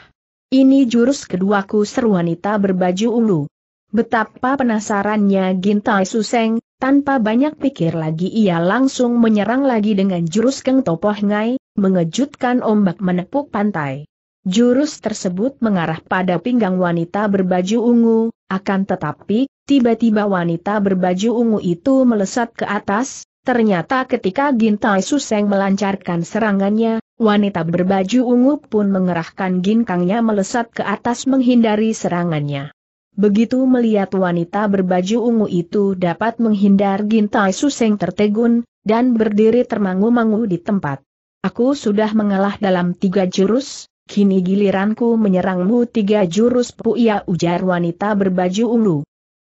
Ini jurus keduaku seru wanita berbaju ungu. Betapa penasarannya Gintai Suseng, tanpa banyak pikir lagi ia langsung menyerang lagi dengan jurus Keng Topoh Ngai, mengejutkan ombak menepuk pantai. Jurus tersebut mengarah pada pinggang wanita berbaju ungu, akan tetapi, tiba-tiba wanita berbaju ungu itu melesat ke atas, ternyata ketika Gintai Suseng melancarkan serangannya, wanita berbaju ungu pun mengerahkan ginkangnya melesat ke atas menghindari serangannya. Begitu melihat wanita berbaju ungu itu dapat menghindar Gintai Suseng tertegun, dan berdiri termangu-mangu di tempat. Aku sudah mengalah dalam tiga jurus, kini giliranku menyerangmu tiga jurus puia ujar wanita berbaju ungu.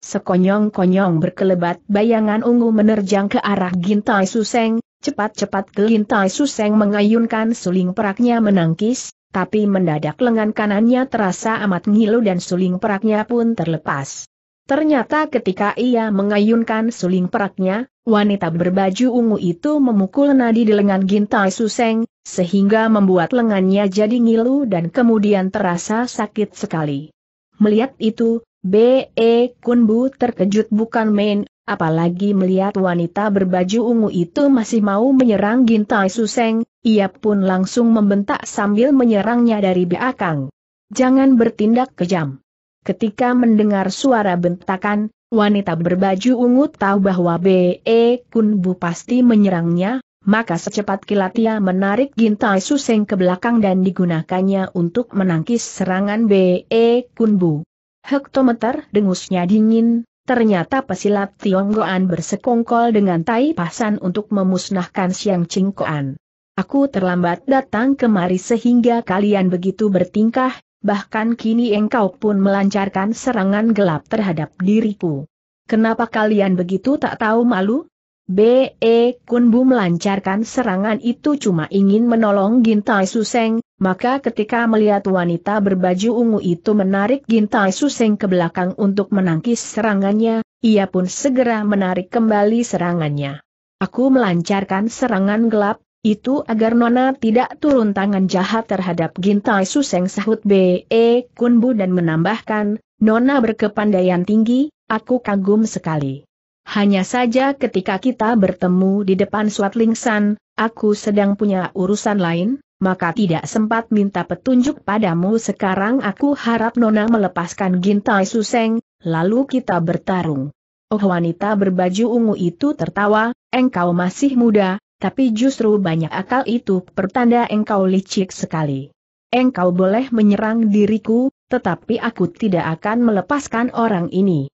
Sekonyong-konyong berkelebat bayangan ungu menerjang ke arah Gintai Suseng, cepat-cepat Gintai Suseng mengayunkan suling peraknya menangkis, tapi mendadak lengan kanannya terasa amat ngilu dan suling peraknya pun terlepas. Ternyata ketika ia mengayunkan suling peraknya, wanita berbaju ungu itu memukul nadi di lengan Gintai Suseng, sehingga membuat lengannya jadi ngilu dan kemudian terasa sakit sekali. Melihat itu, B.E. Kunbu terkejut bukan main, apalagi melihat wanita berbaju ungu itu masih mau menyerang Gintai Suseng, ia pun langsung membentak sambil menyerangnya dari belakang. Jangan bertindak kejam. Ketika mendengar suara bentakan, wanita berbaju ungu tahu bahwa B.E. Kunbu pasti menyerangnya, maka secepat kilat ia menarik gintai suseng ke belakang dan digunakannya untuk menangkis serangan B.E. Kunbu. Hektometer dengusnya dingin, ternyata pesilat Tionggoan bersekongkol dengan tai pasan untuk memusnahkan Siang Cingkoan. Aku terlambat datang kemari sehingga kalian begitu bertingkah, bahkan kini engkau pun melancarkan serangan gelap terhadap diriku. Kenapa kalian begitu tak tahu malu? B.E. Kunbu melancarkan serangan itu cuma ingin menolong Gintai Suseng, maka ketika melihat wanita berbaju ungu itu menarik Gintai Suseng ke belakang untuk menangkis serangannya, ia pun segera menarik kembali serangannya. Aku melancarkan serangan gelap, itu agar Nona tidak turun tangan jahat terhadap Gintai Suseng sahut B.E. Kunbu dan menambahkan, Nona berkepandaian tinggi, aku kagum sekali. Hanya saja ketika kita bertemu di depan Suat Lingsan, aku sedang punya urusan lain, maka tidak sempat minta petunjuk padamu sekarang aku harap Nona melepaskan Gintai Suseng, lalu kita bertarung. Oh wanita berbaju ungu itu tertawa, engkau masih muda, tapi justru banyak akal itu pertanda engkau licik sekali. Engkau boleh menyerang diriku, tetapi aku tidak akan melepaskan orang ini.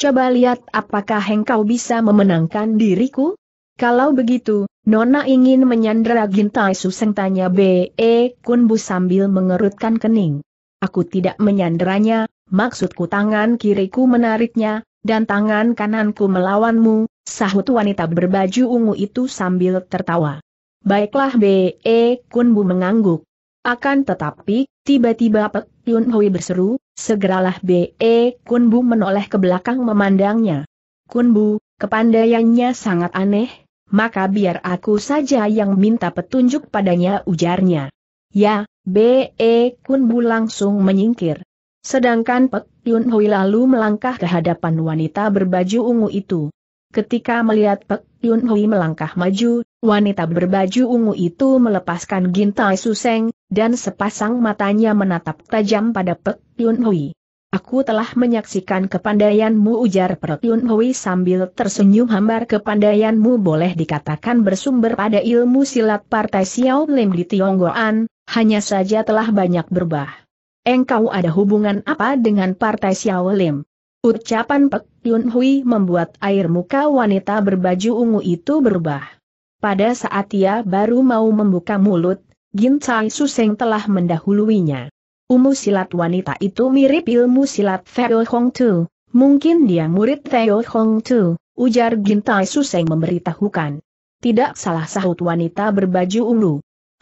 Coba lihat apakah engkau bisa memenangkan diriku? Kalau begitu, Nona ingin menyandera Gintai Suseng tanya B.E. E Kunbu sambil mengerutkan kening. Aku tidak menyandranya, maksudku tangan kiriku menariknya, dan tangan kananku melawanmu, sahut wanita berbaju ungu itu sambil tertawa. Baiklah B.E. E, Kunbu mengangguk. Akan tetapi, tiba-tiba Pek Yun Hui berseru, segeralah B.E. E, Kunbu menoleh ke belakang memandangnya. Kunbu, kepandaiannya sangat aneh, maka biar aku saja yang minta petunjuk padanya ujarnya. Ya, B.E. E, Kunbu langsung menyingkir. Sedangkan Pek Yun Hui lalu melangkah ke hadapan wanita berbaju ungu itu. Ketika melihat Pek Yun Hui melangkah maju, wanita berbaju ungu itu melepaskan gintai suseng, dan sepasang matanya menatap tajam pada Pek Yun Hui. Aku telah menyaksikan kepandaianmu ujar Pek Yun Hui sambil tersenyum hambar kepandaianmu boleh dikatakan bersumber pada ilmu silat Partai Xiao Lim di Tionggoan, hanya saja telah banyak berubah. Engkau ada hubungan apa dengan Partai Xiao Lim? Ucapan Pek Yun Hui membuat air muka wanita berbaju ungu itu berubah. Pada saat ia baru mau membuka mulut, Gin Tsai Suseng telah mendahuluinya. Umu silat wanita itu mirip ilmu silat Theo Hong Tu, mungkin dia murid Theo Hong Tu, ujar Gin Tsai Suseng memberitahukan. Tidak salah sahut wanita berbaju ungu.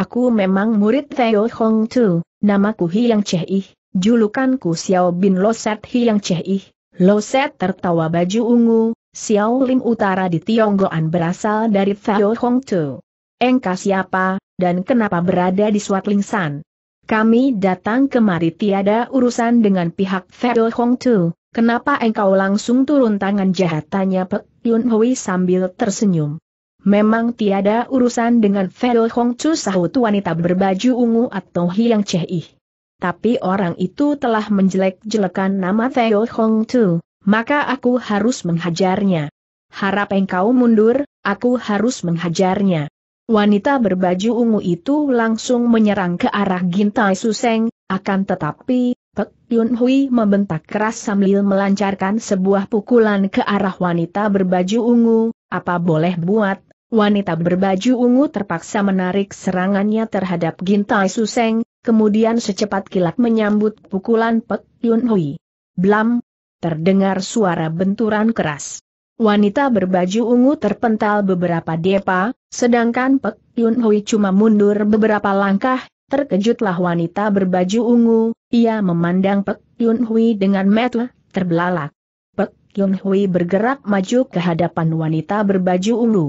Aku memang murid Theo Hong Tu, namaku Hyang Cheh Ih, julukanku Xiao Bin Loset Hyang Cheh Ih, Loset tertawa baju ungu, Xiao Lim Utara di Tionggoan berasal dari Thao Hong Tu. Engka siapa, dan kenapa berada di Swatling San? Kami datang kemari tiada urusan dengan pihak Thao Hong Tu, kenapa engkau langsung turun tangan jahatannya Pek Yun Hui sambil tersenyum. Memang tiada urusan dengan Thao Hong Tu sahut wanita berbaju ungu atau hiang Ih tapi orang itu telah menjelek-jelekan nama Theo Hong Tu, maka aku harus menghajarnya. Harap engkau mundur, aku harus menghajarnya. Wanita berbaju ungu itu langsung menyerang ke arah Gintai Suseng, akan tetapi, Pek Yun Hui membentak keras sambil melancarkan sebuah pukulan ke arah wanita berbaju ungu, apa boleh buat, wanita berbaju ungu terpaksa menarik serangannya terhadap Gintai Suseng, kemudian secepat kilat menyambut pukulan Pek Yun Hui. Blam! Terdengar suara benturan keras. Wanita berbaju ungu terpental beberapa depa, sedangkan Pek Yun Hui cuma mundur beberapa langkah, terkejutlah wanita berbaju ungu, ia memandang Pek Yun Hui dengan metu, terbelalak. Pek Yun Hui bergerak maju ke hadapan wanita berbaju ungu.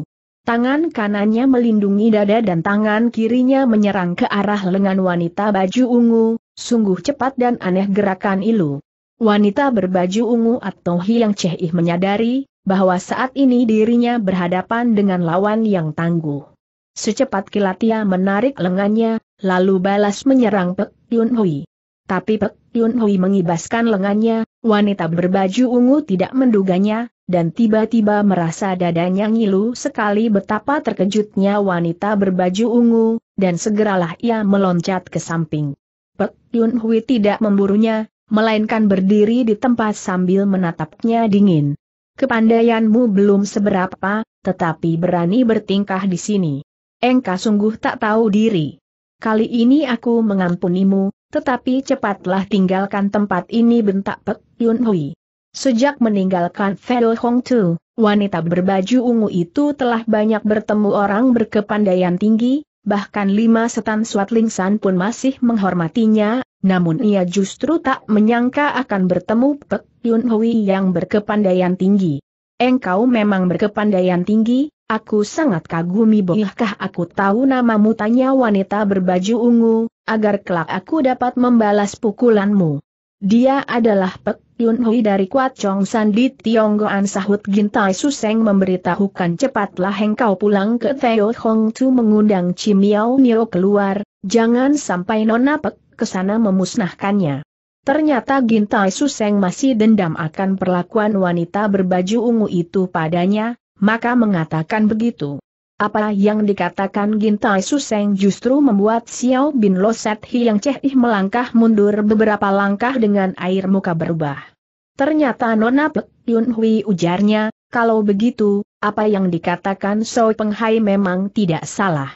Tangan kanannya melindungi dada dan tangan kirinya menyerang ke arah lengan wanita baju ungu, sungguh cepat dan aneh gerakan Ilu. Wanita berbaju ungu atau Hiang cehih menyadari bahwa saat ini dirinya berhadapan dengan lawan yang tangguh. Secepat kilat ia menarik lengannya, lalu balas menyerang Pek Yun Hui. Tapi Pek Yun Hui mengibaskan lengannya, wanita berbaju ungu tidak menduganya, dan tiba-tiba merasa dadanya ngilu sekali betapa terkejutnya wanita berbaju ungu, dan segeralah ia meloncat ke samping. Pek Yun Hui tidak memburunya, melainkan berdiri di tempat sambil menatapnya dingin. Kepandaianmu belum seberapa, tetapi berani bertingkah di sini. Engkau sungguh tak tahu diri kali ini aku mengampunimu, tetapi cepatlah tinggalkan tempat ini bentak Pek Yun Hui. Sejak meninggalkan Fero Hong Tu, wanita berbaju ungu itu telah banyak bertemu orang berkepandaian tinggi, bahkan lima setan Suat Lingsan pun masih menghormatinya, namun ia justru tak menyangka akan bertemu Pek Yun Hui yang berkepandaian tinggi. Engkau memang berkepandaian tinggi, Aku sangat kagumi bolehkah aku tahu namamu tanya wanita berbaju ungu, agar kelak aku dapat membalas pukulanmu. Dia adalah Pek Yun Hui dari Kuat Chong San di Tionggoan sahut Gintai Suseng memberitahukan cepatlah engkau pulang ke Teo Hong Tu mengundang Cimiao Nio keluar, jangan sampai Nona Pek kesana memusnahkannya. Ternyata Gintai Suseng masih dendam akan perlakuan wanita berbaju ungu itu padanya, maka mengatakan begitu. Apa yang dikatakan Gintai Suseng justru membuat Xiao Bin Loset Hiang Ceh melangkah mundur beberapa langkah dengan air muka berubah. Ternyata Nona Pek Yun Hui ujarnya, kalau begitu, apa yang dikatakan So Peng Hai memang tidak salah.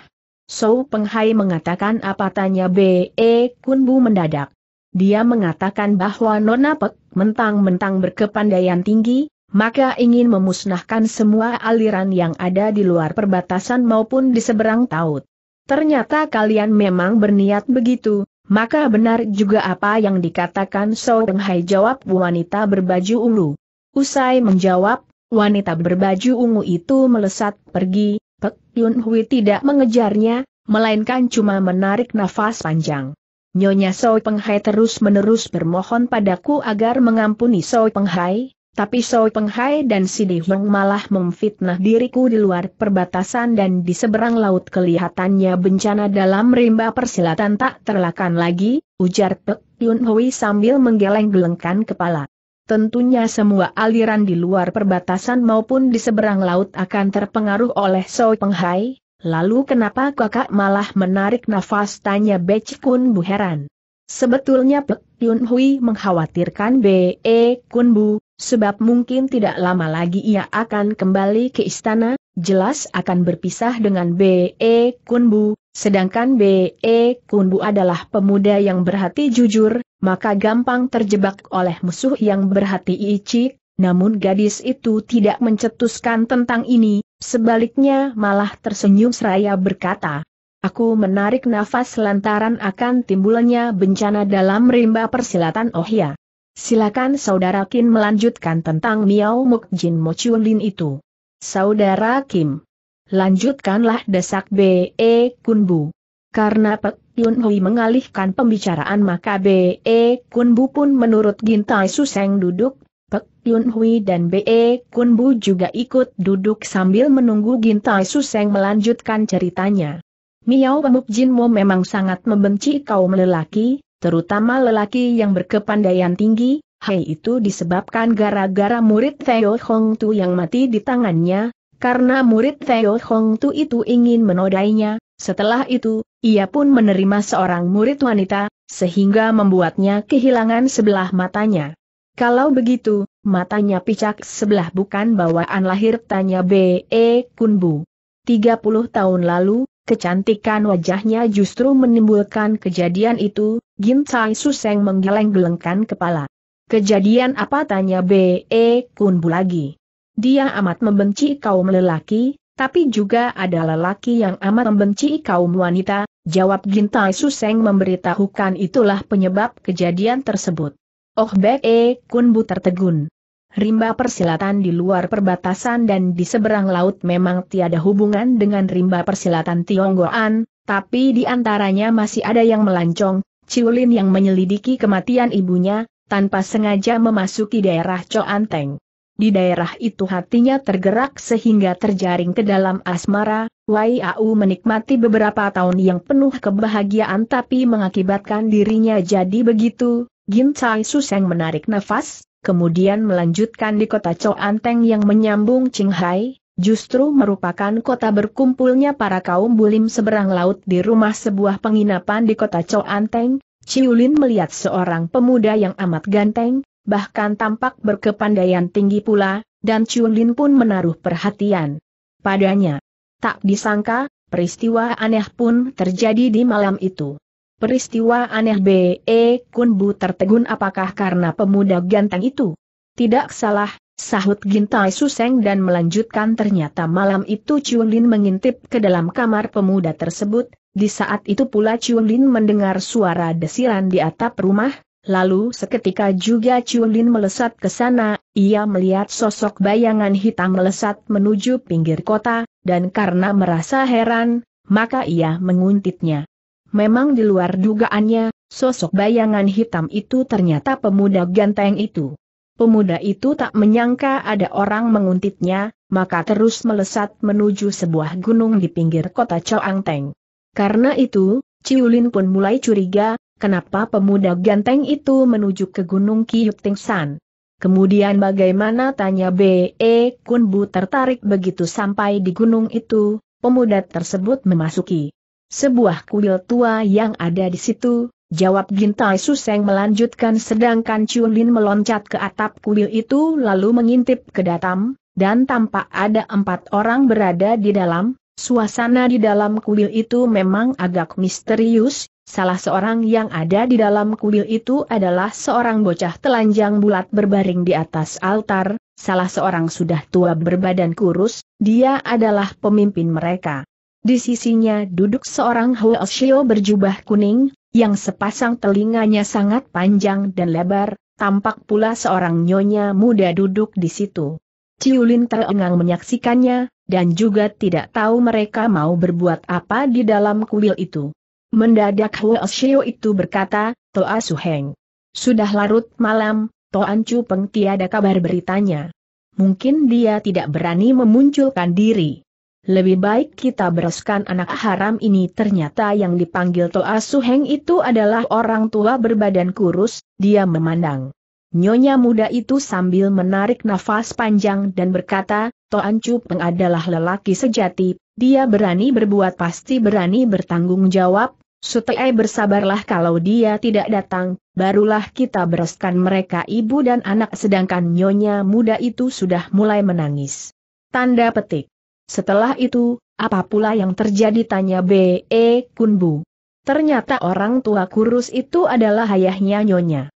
So Peng Hai mengatakan apa tanya B.E. E Bu mendadak. Dia mengatakan bahwa Nona Pek mentang-mentang berkepandaian tinggi, maka ingin memusnahkan semua aliran yang ada di luar perbatasan maupun di seberang taut. Ternyata kalian memang berniat begitu, maka benar juga apa yang dikatakan Soeng Hai jawab wanita berbaju ungu. Usai menjawab, wanita berbaju ungu itu melesat pergi, Pek Yun Hui tidak mengejarnya, melainkan cuma menarik nafas panjang. Nyonya Soe Penghai terus-menerus bermohon padaku agar mengampuni Soe Penghai, tapi Soi Penghai dan Sidi Hong malah memfitnah diriku di luar perbatasan dan di seberang laut kelihatannya bencana dalam rimba persilatan tak terlakan lagi, ujar Pek Yun Hui sambil menggeleng-gelengkan kepala. Tentunya semua aliran di luar perbatasan maupun di seberang laut akan terpengaruh oleh Soi Penghai, lalu kenapa kakak malah menarik nafas tanya Becikun Bu heran. Sebetulnya Pek Yun Hui mengkhawatirkan B.E. E, Kun Bu, sebab mungkin tidak lama lagi ia akan kembali ke istana, jelas akan berpisah dengan B.E. E, Kun Bu, sedangkan B.E. E, Kun Bu adalah pemuda yang berhati jujur, maka gampang terjebak oleh musuh yang berhati icik, namun gadis itu tidak mencetuskan tentang ini, sebaliknya malah tersenyum seraya berkata, Aku menarik nafas lantaran akan timbulnya bencana dalam rimba persilatan Ohya. Silakan Saudara Kim melanjutkan tentang Miao Muk Jin Mo Chun Lin itu. Saudara Kim. Lanjutkanlah desak B.E. E Kunbu. Karena Pek Yun Hui mengalihkan pembicaraan maka B.E. E Kunbu pun menurut Gintai Suseng duduk, Pek Yun Hui dan B.E. E Kunbu juga ikut duduk sambil menunggu Gintai Suseng melanjutkan ceritanya. Miao Bamuk Jinmo memang sangat membenci kaum lelaki, terutama lelaki yang berkepandaian tinggi, hei itu disebabkan gara-gara murid Theo Hong Tu yang mati di tangannya, karena murid Theo Hong Tu itu ingin menodainya, setelah itu, ia pun menerima seorang murid wanita, sehingga membuatnya kehilangan sebelah matanya. Kalau begitu, matanya picak sebelah bukan bawaan lahir tanya B.E. Kunbu. 30 tahun lalu, Kecantikan wajahnya justru menimbulkan kejadian itu, Gin Tai Suseng menggeleng-gelengkan kepala. Kejadian apa tanya B.E. E Kunbu lagi. Dia amat membenci kaum lelaki, tapi juga ada lelaki yang amat membenci kaum wanita, jawab Gin Tai Suseng memberitahukan itulah penyebab kejadian tersebut. Oh B.E. E Kunbu tertegun rimba persilatan di luar perbatasan dan di seberang laut memang tiada hubungan dengan rimba persilatan Tionggoan, tapi di antaranya masih ada yang melancong, Ciulin yang menyelidiki kematian ibunya, tanpa sengaja memasuki daerah Coanteng. Di daerah itu hatinya tergerak sehingga terjaring ke dalam asmara, Wai Au menikmati beberapa tahun yang penuh kebahagiaan tapi mengakibatkan dirinya jadi begitu, Gin Chai Suseng menarik nafas, kemudian melanjutkan di kota Anteng yang menyambung Qinghai, justru merupakan kota berkumpulnya para kaum bulim seberang laut di rumah sebuah penginapan di kota Coanteng, Ciulin melihat seorang pemuda yang amat ganteng, bahkan tampak berkepandaian tinggi pula, dan Ciulin pun menaruh perhatian padanya. Tak disangka, peristiwa aneh pun terjadi di malam itu. Peristiwa aneh B.E. Kunbu tertegun apakah karena pemuda ganteng itu? Tidak salah, sahut Gintai Suseng dan melanjutkan ternyata malam itu Chun Lin mengintip ke dalam kamar pemuda tersebut, di saat itu pula Chun Lin mendengar suara desiran di atap rumah, lalu seketika juga Chun Lin melesat ke sana, ia melihat sosok bayangan hitam melesat menuju pinggir kota, dan karena merasa heran, maka ia menguntitnya. Memang di luar dugaannya, sosok bayangan hitam itu ternyata pemuda ganteng itu. Pemuda itu tak menyangka ada orang menguntitnya, maka terus melesat menuju sebuah gunung di pinggir kota Choangteng. Karena itu, Ciulin pun mulai curiga, kenapa pemuda ganteng itu menuju ke gunung Kiyuk San. Kemudian bagaimana tanya B.E. E Kunbu tertarik begitu sampai di gunung itu, pemuda tersebut memasuki. Sebuah kuil tua yang ada di situ, jawab Gintai Suseng melanjutkan sedangkan Chulin meloncat ke atap kuil itu lalu mengintip ke datam, dan tampak ada empat orang berada di dalam, suasana di dalam kuil itu memang agak misterius, Salah seorang yang ada di dalam kuil itu adalah seorang bocah telanjang bulat berbaring di atas altar, salah seorang sudah tua berbadan kurus, dia adalah pemimpin mereka. Di sisinya duduk seorang Hoeshio berjubah kuning, yang sepasang telinganya sangat panjang dan lebar, tampak pula seorang nyonya muda duduk di situ. Ciulin terengang menyaksikannya, dan juga tidak tahu mereka mau berbuat apa di dalam kuil itu. Mendadak Hoeshio itu berkata, Toa Suheng. Sudah larut malam, Toan Chu Peng tiada kabar beritanya. Mungkin dia tidak berani memunculkan diri. Lebih baik kita bereskan anak haram ini ternyata yang dipanggil Toa Suheng itu adalah orang tua berbadan kurus, dia memandang. Nyonya muda itu sambil menarik nafas panjang dan berkata, Toan Chu adalah lelaki sejati, dia berani berbuat pasti berani bertanggung jawab, Sutei bersabarlah kalau dia tidak datang, barulah kita bereskan mereka ibu dan anak sedangkan nyonya muda itu sudah mulai menangis. Tanda petik. Setelah itu, apa pula yang terjadi tanya B.E. Kunbu. Ternyata orang tua kurus itu adalah ayahnya Nyonya.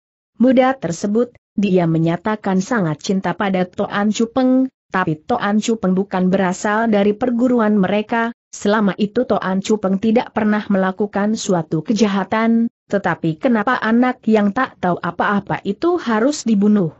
Muda tersebut, dia menyatakan sangat cinta pada Toan Cupeng, tapi Toan Cupeng bukan berasal dari perguruan mereka, selama itu Toan Cupeng tidak pernah melakukan suatu kejahatan, tetapi kenapa anak yang tak tahu apa-apa itu harus dibunuh?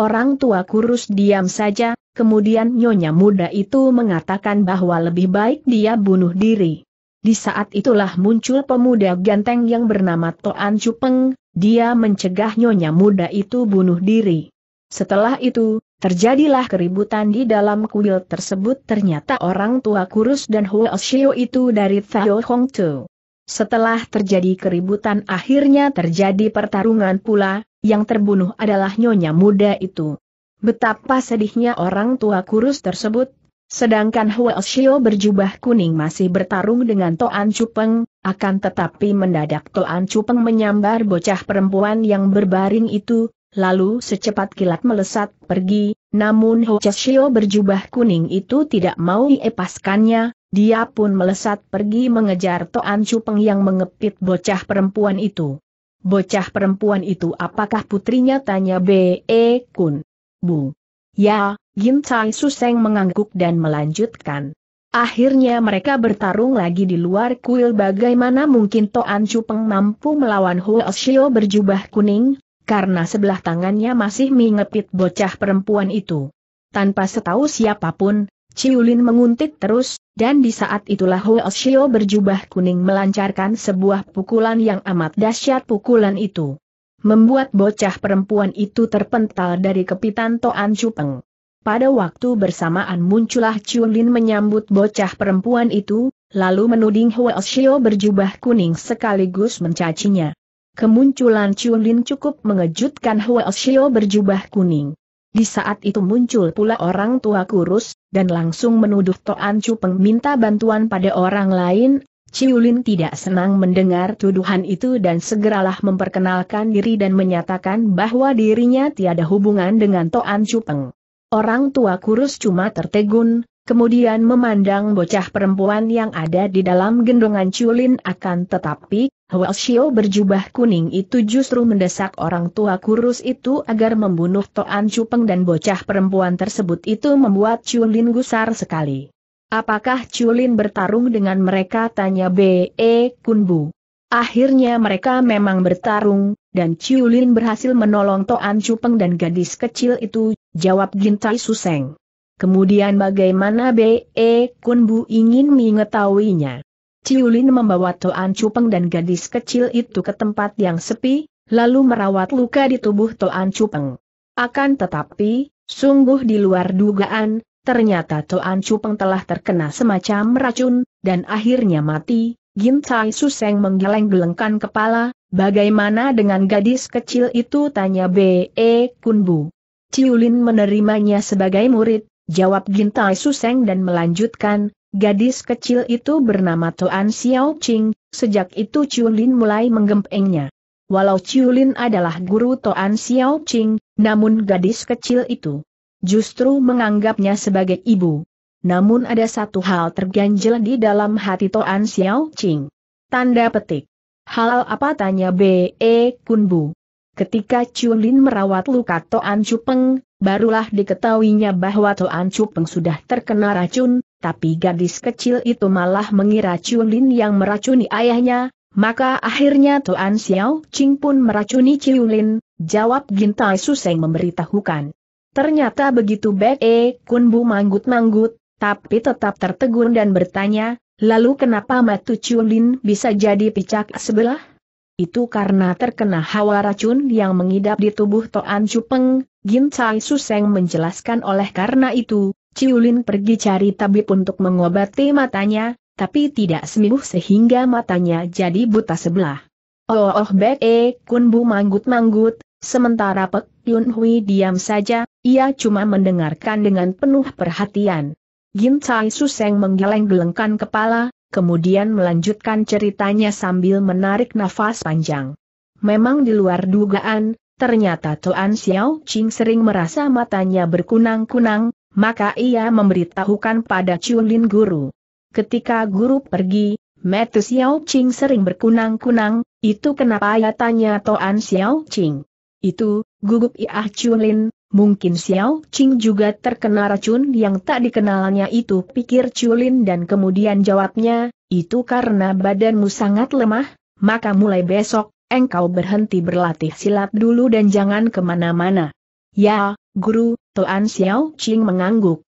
Orang tua kurus diam saja, kemudian nyonya muda itu mengatakan bahwa lebih baik dia bunuh diri. Di saat itulah muncul pemuda ganteng yang bernama Toan Cupeng, dia mencegah nyonya muda itu bunuh diri. Setelah itu, terjadilah keributan di dalam kuil tersebut ternyata orang tua kurus dan Huo Shio itu dari Tao Hong Tu. Setelah terjadi keributan akhirnya terjadi pertarungan pula, yang terbunuh adalah nyonya muda itu. Betapa sedihnya orang tua kurus tersebut, sedangkan Hua Shio berjubah kuning masih bertarung dengan Toan Cupeng, akan tetapi mendadak Toan Cupeng menyambar bocah perempuan yang berbaring itu, lalu secepat kilat melesat pergi, namun Hua Shio berjubah kuning itu tidak mau diepaskannya, dia pun melesat pergi mengejar Toan Cupeng yang mengepit bocah perempuan itu. Bocah perempuan itu apakah putrinya tanya B.E. Kun? Bu. Ya, Yin Tai Suseng mengangguk dan melanjutkan. Akhirnya mereka bertarung lagi di luar kuil bagaimana mungkin Toan Chupeng mampu melawan Huo Xiao berjubah kuning, karena sebelah tangannya masih mengepit bocah perempuan itu. Tanpa setahu siapapun, Ciulin menguntit terus, dan di saat itulah Xiao berjubah kuning melancarkan sebuah pukulan yang amat dahsyat pukulan itu. Membuat bocah perempuan itu terpental dari kepitan Toan Cupeng. Pada waktu bersamaan muncullah Ciulin menyambut bocah perempuan itu, lalu menuding Xiao berjubah kuning sekaligus mencacinya. Kemunculan Ciulin cukup mengejutkan Xiao berjubah kuning. Di saat itu muncul pula orang tua kurus, dan langsung menuduh Toan Chu Peng minta bantuan pada orang lain, Ciulin tidak senang mendengar tuduhan itu dan segeralah memperkenalkan diri dan menyatakan bahwa dirinya tiada hubungan dengan Toan Cupeng. Orang tua kurus cuma tertegun, kemudian memandang bocah perempuan yang ada di dalam gendongan Ciulin akan tetapi, Huasio berjubah kuning itu justru mendesak orang tua kurus itu agar membunuh Toan Cupeng dan bocah perempuan tersebut itu membuat Chulin gusar sekali. Apakah Chulin bertarung dengan mereka tanya B.E. E Kunbu. Akhirnya mereka memang bertarung, dan Chulin berhasil menolong Toan Cupeng dan gadis kecil itu, jawab Gintai Suseng. Kemudian bagaimana B.E. E Kunbu ingin mengetahuinya. Ciulin membawa Toan Cupeng dan gadis kecil itu ke tempat yang sepi, lalu merawat luka di tubuh Toan Cupeng. Akan tetapi, sungguh di luar dugaan, ternyata Toan Cupeng telah terkena semacam racun, dan akhirnya mati, Gintai Suseng menggeleng-gelengkan kepala, bagaimana dengan gadis kecil itu tanya B.E. E Kunbu. Ciulin menerimanya sebagai murid, jawab Gintai Suseng dan melanjutkan, Gadis kecil itu bernama Toan Xiao Qing, sejak itu Chiu Lin mulai menggempengnya. Walau Chiu Lin adalah guru Toan Xiao Qing, namun gadis kecil itu justru menganggapnya sebagai ibu. Namun ada satu hal terganjel di dalam hati Toan Xiao Qing. Tanda petik. Hal apa tanya B.E. Kunbu. Ketika Chulin Lin merawat luka Toan Chupeng, Barulah diketahuinya bahwa Toan Cupeng sudah terkena racun, tapi gadis kecil itu malah mengira Chulin yang meracuni ayahnya, maka akhirnya Toan Xiao Ching pun meracuni Chulin, jawab Gintai Suseng memberitahukan. Ternyata begitu Bek E Kun Bu manggut-manggut, tapi tetap tertegun dan bertanya, lalu kenapa Matu Chulin bisa jadi picak sebelah? Itu karena terkena hawa racun yang mengidap di tubuh Toan Cupeng, Gim Chai Suseng menjelaskan oleh karena itu, Ciulin pergi cari tabib untuk mengobati matanya, tapi tidak sembuh sehingga matanya jadi buta sebelah. Oh oh, E Kun Bu manggut-manggut, sementara Pek Yun Hui diam saja, ia cuma mendengarkan dengan penuh perhatian. Gim Chai Suseng menggeleng-gelengkan kepala, kemudian melanjutkan ceritanya sambil menarik nafas panjang. Memang di luar dugaan, Ternyata Tuan Xiao Qing sering merasa matanya berkunang-kunang, maka ia memberitahukan pada Chun Lin Guru. Ketika guru pergi, Metu Xiao Qing sering berkunang-kunang, itu kenapa ia tanya Toan Xiao Qing? Itu, gugup Iah Chun Lin, mungkin Xiao Qing juga terkena racun yang tak dikenalnya itu pikir Chun Lin dan kemudian jawabnya, itu karena badanmu sangat lemah, maka mulai besok, engkau berhenti berlatih silat dulu dan jangan kemana-mana. Ya, guru, Tuan Xiao Qing mengangguk.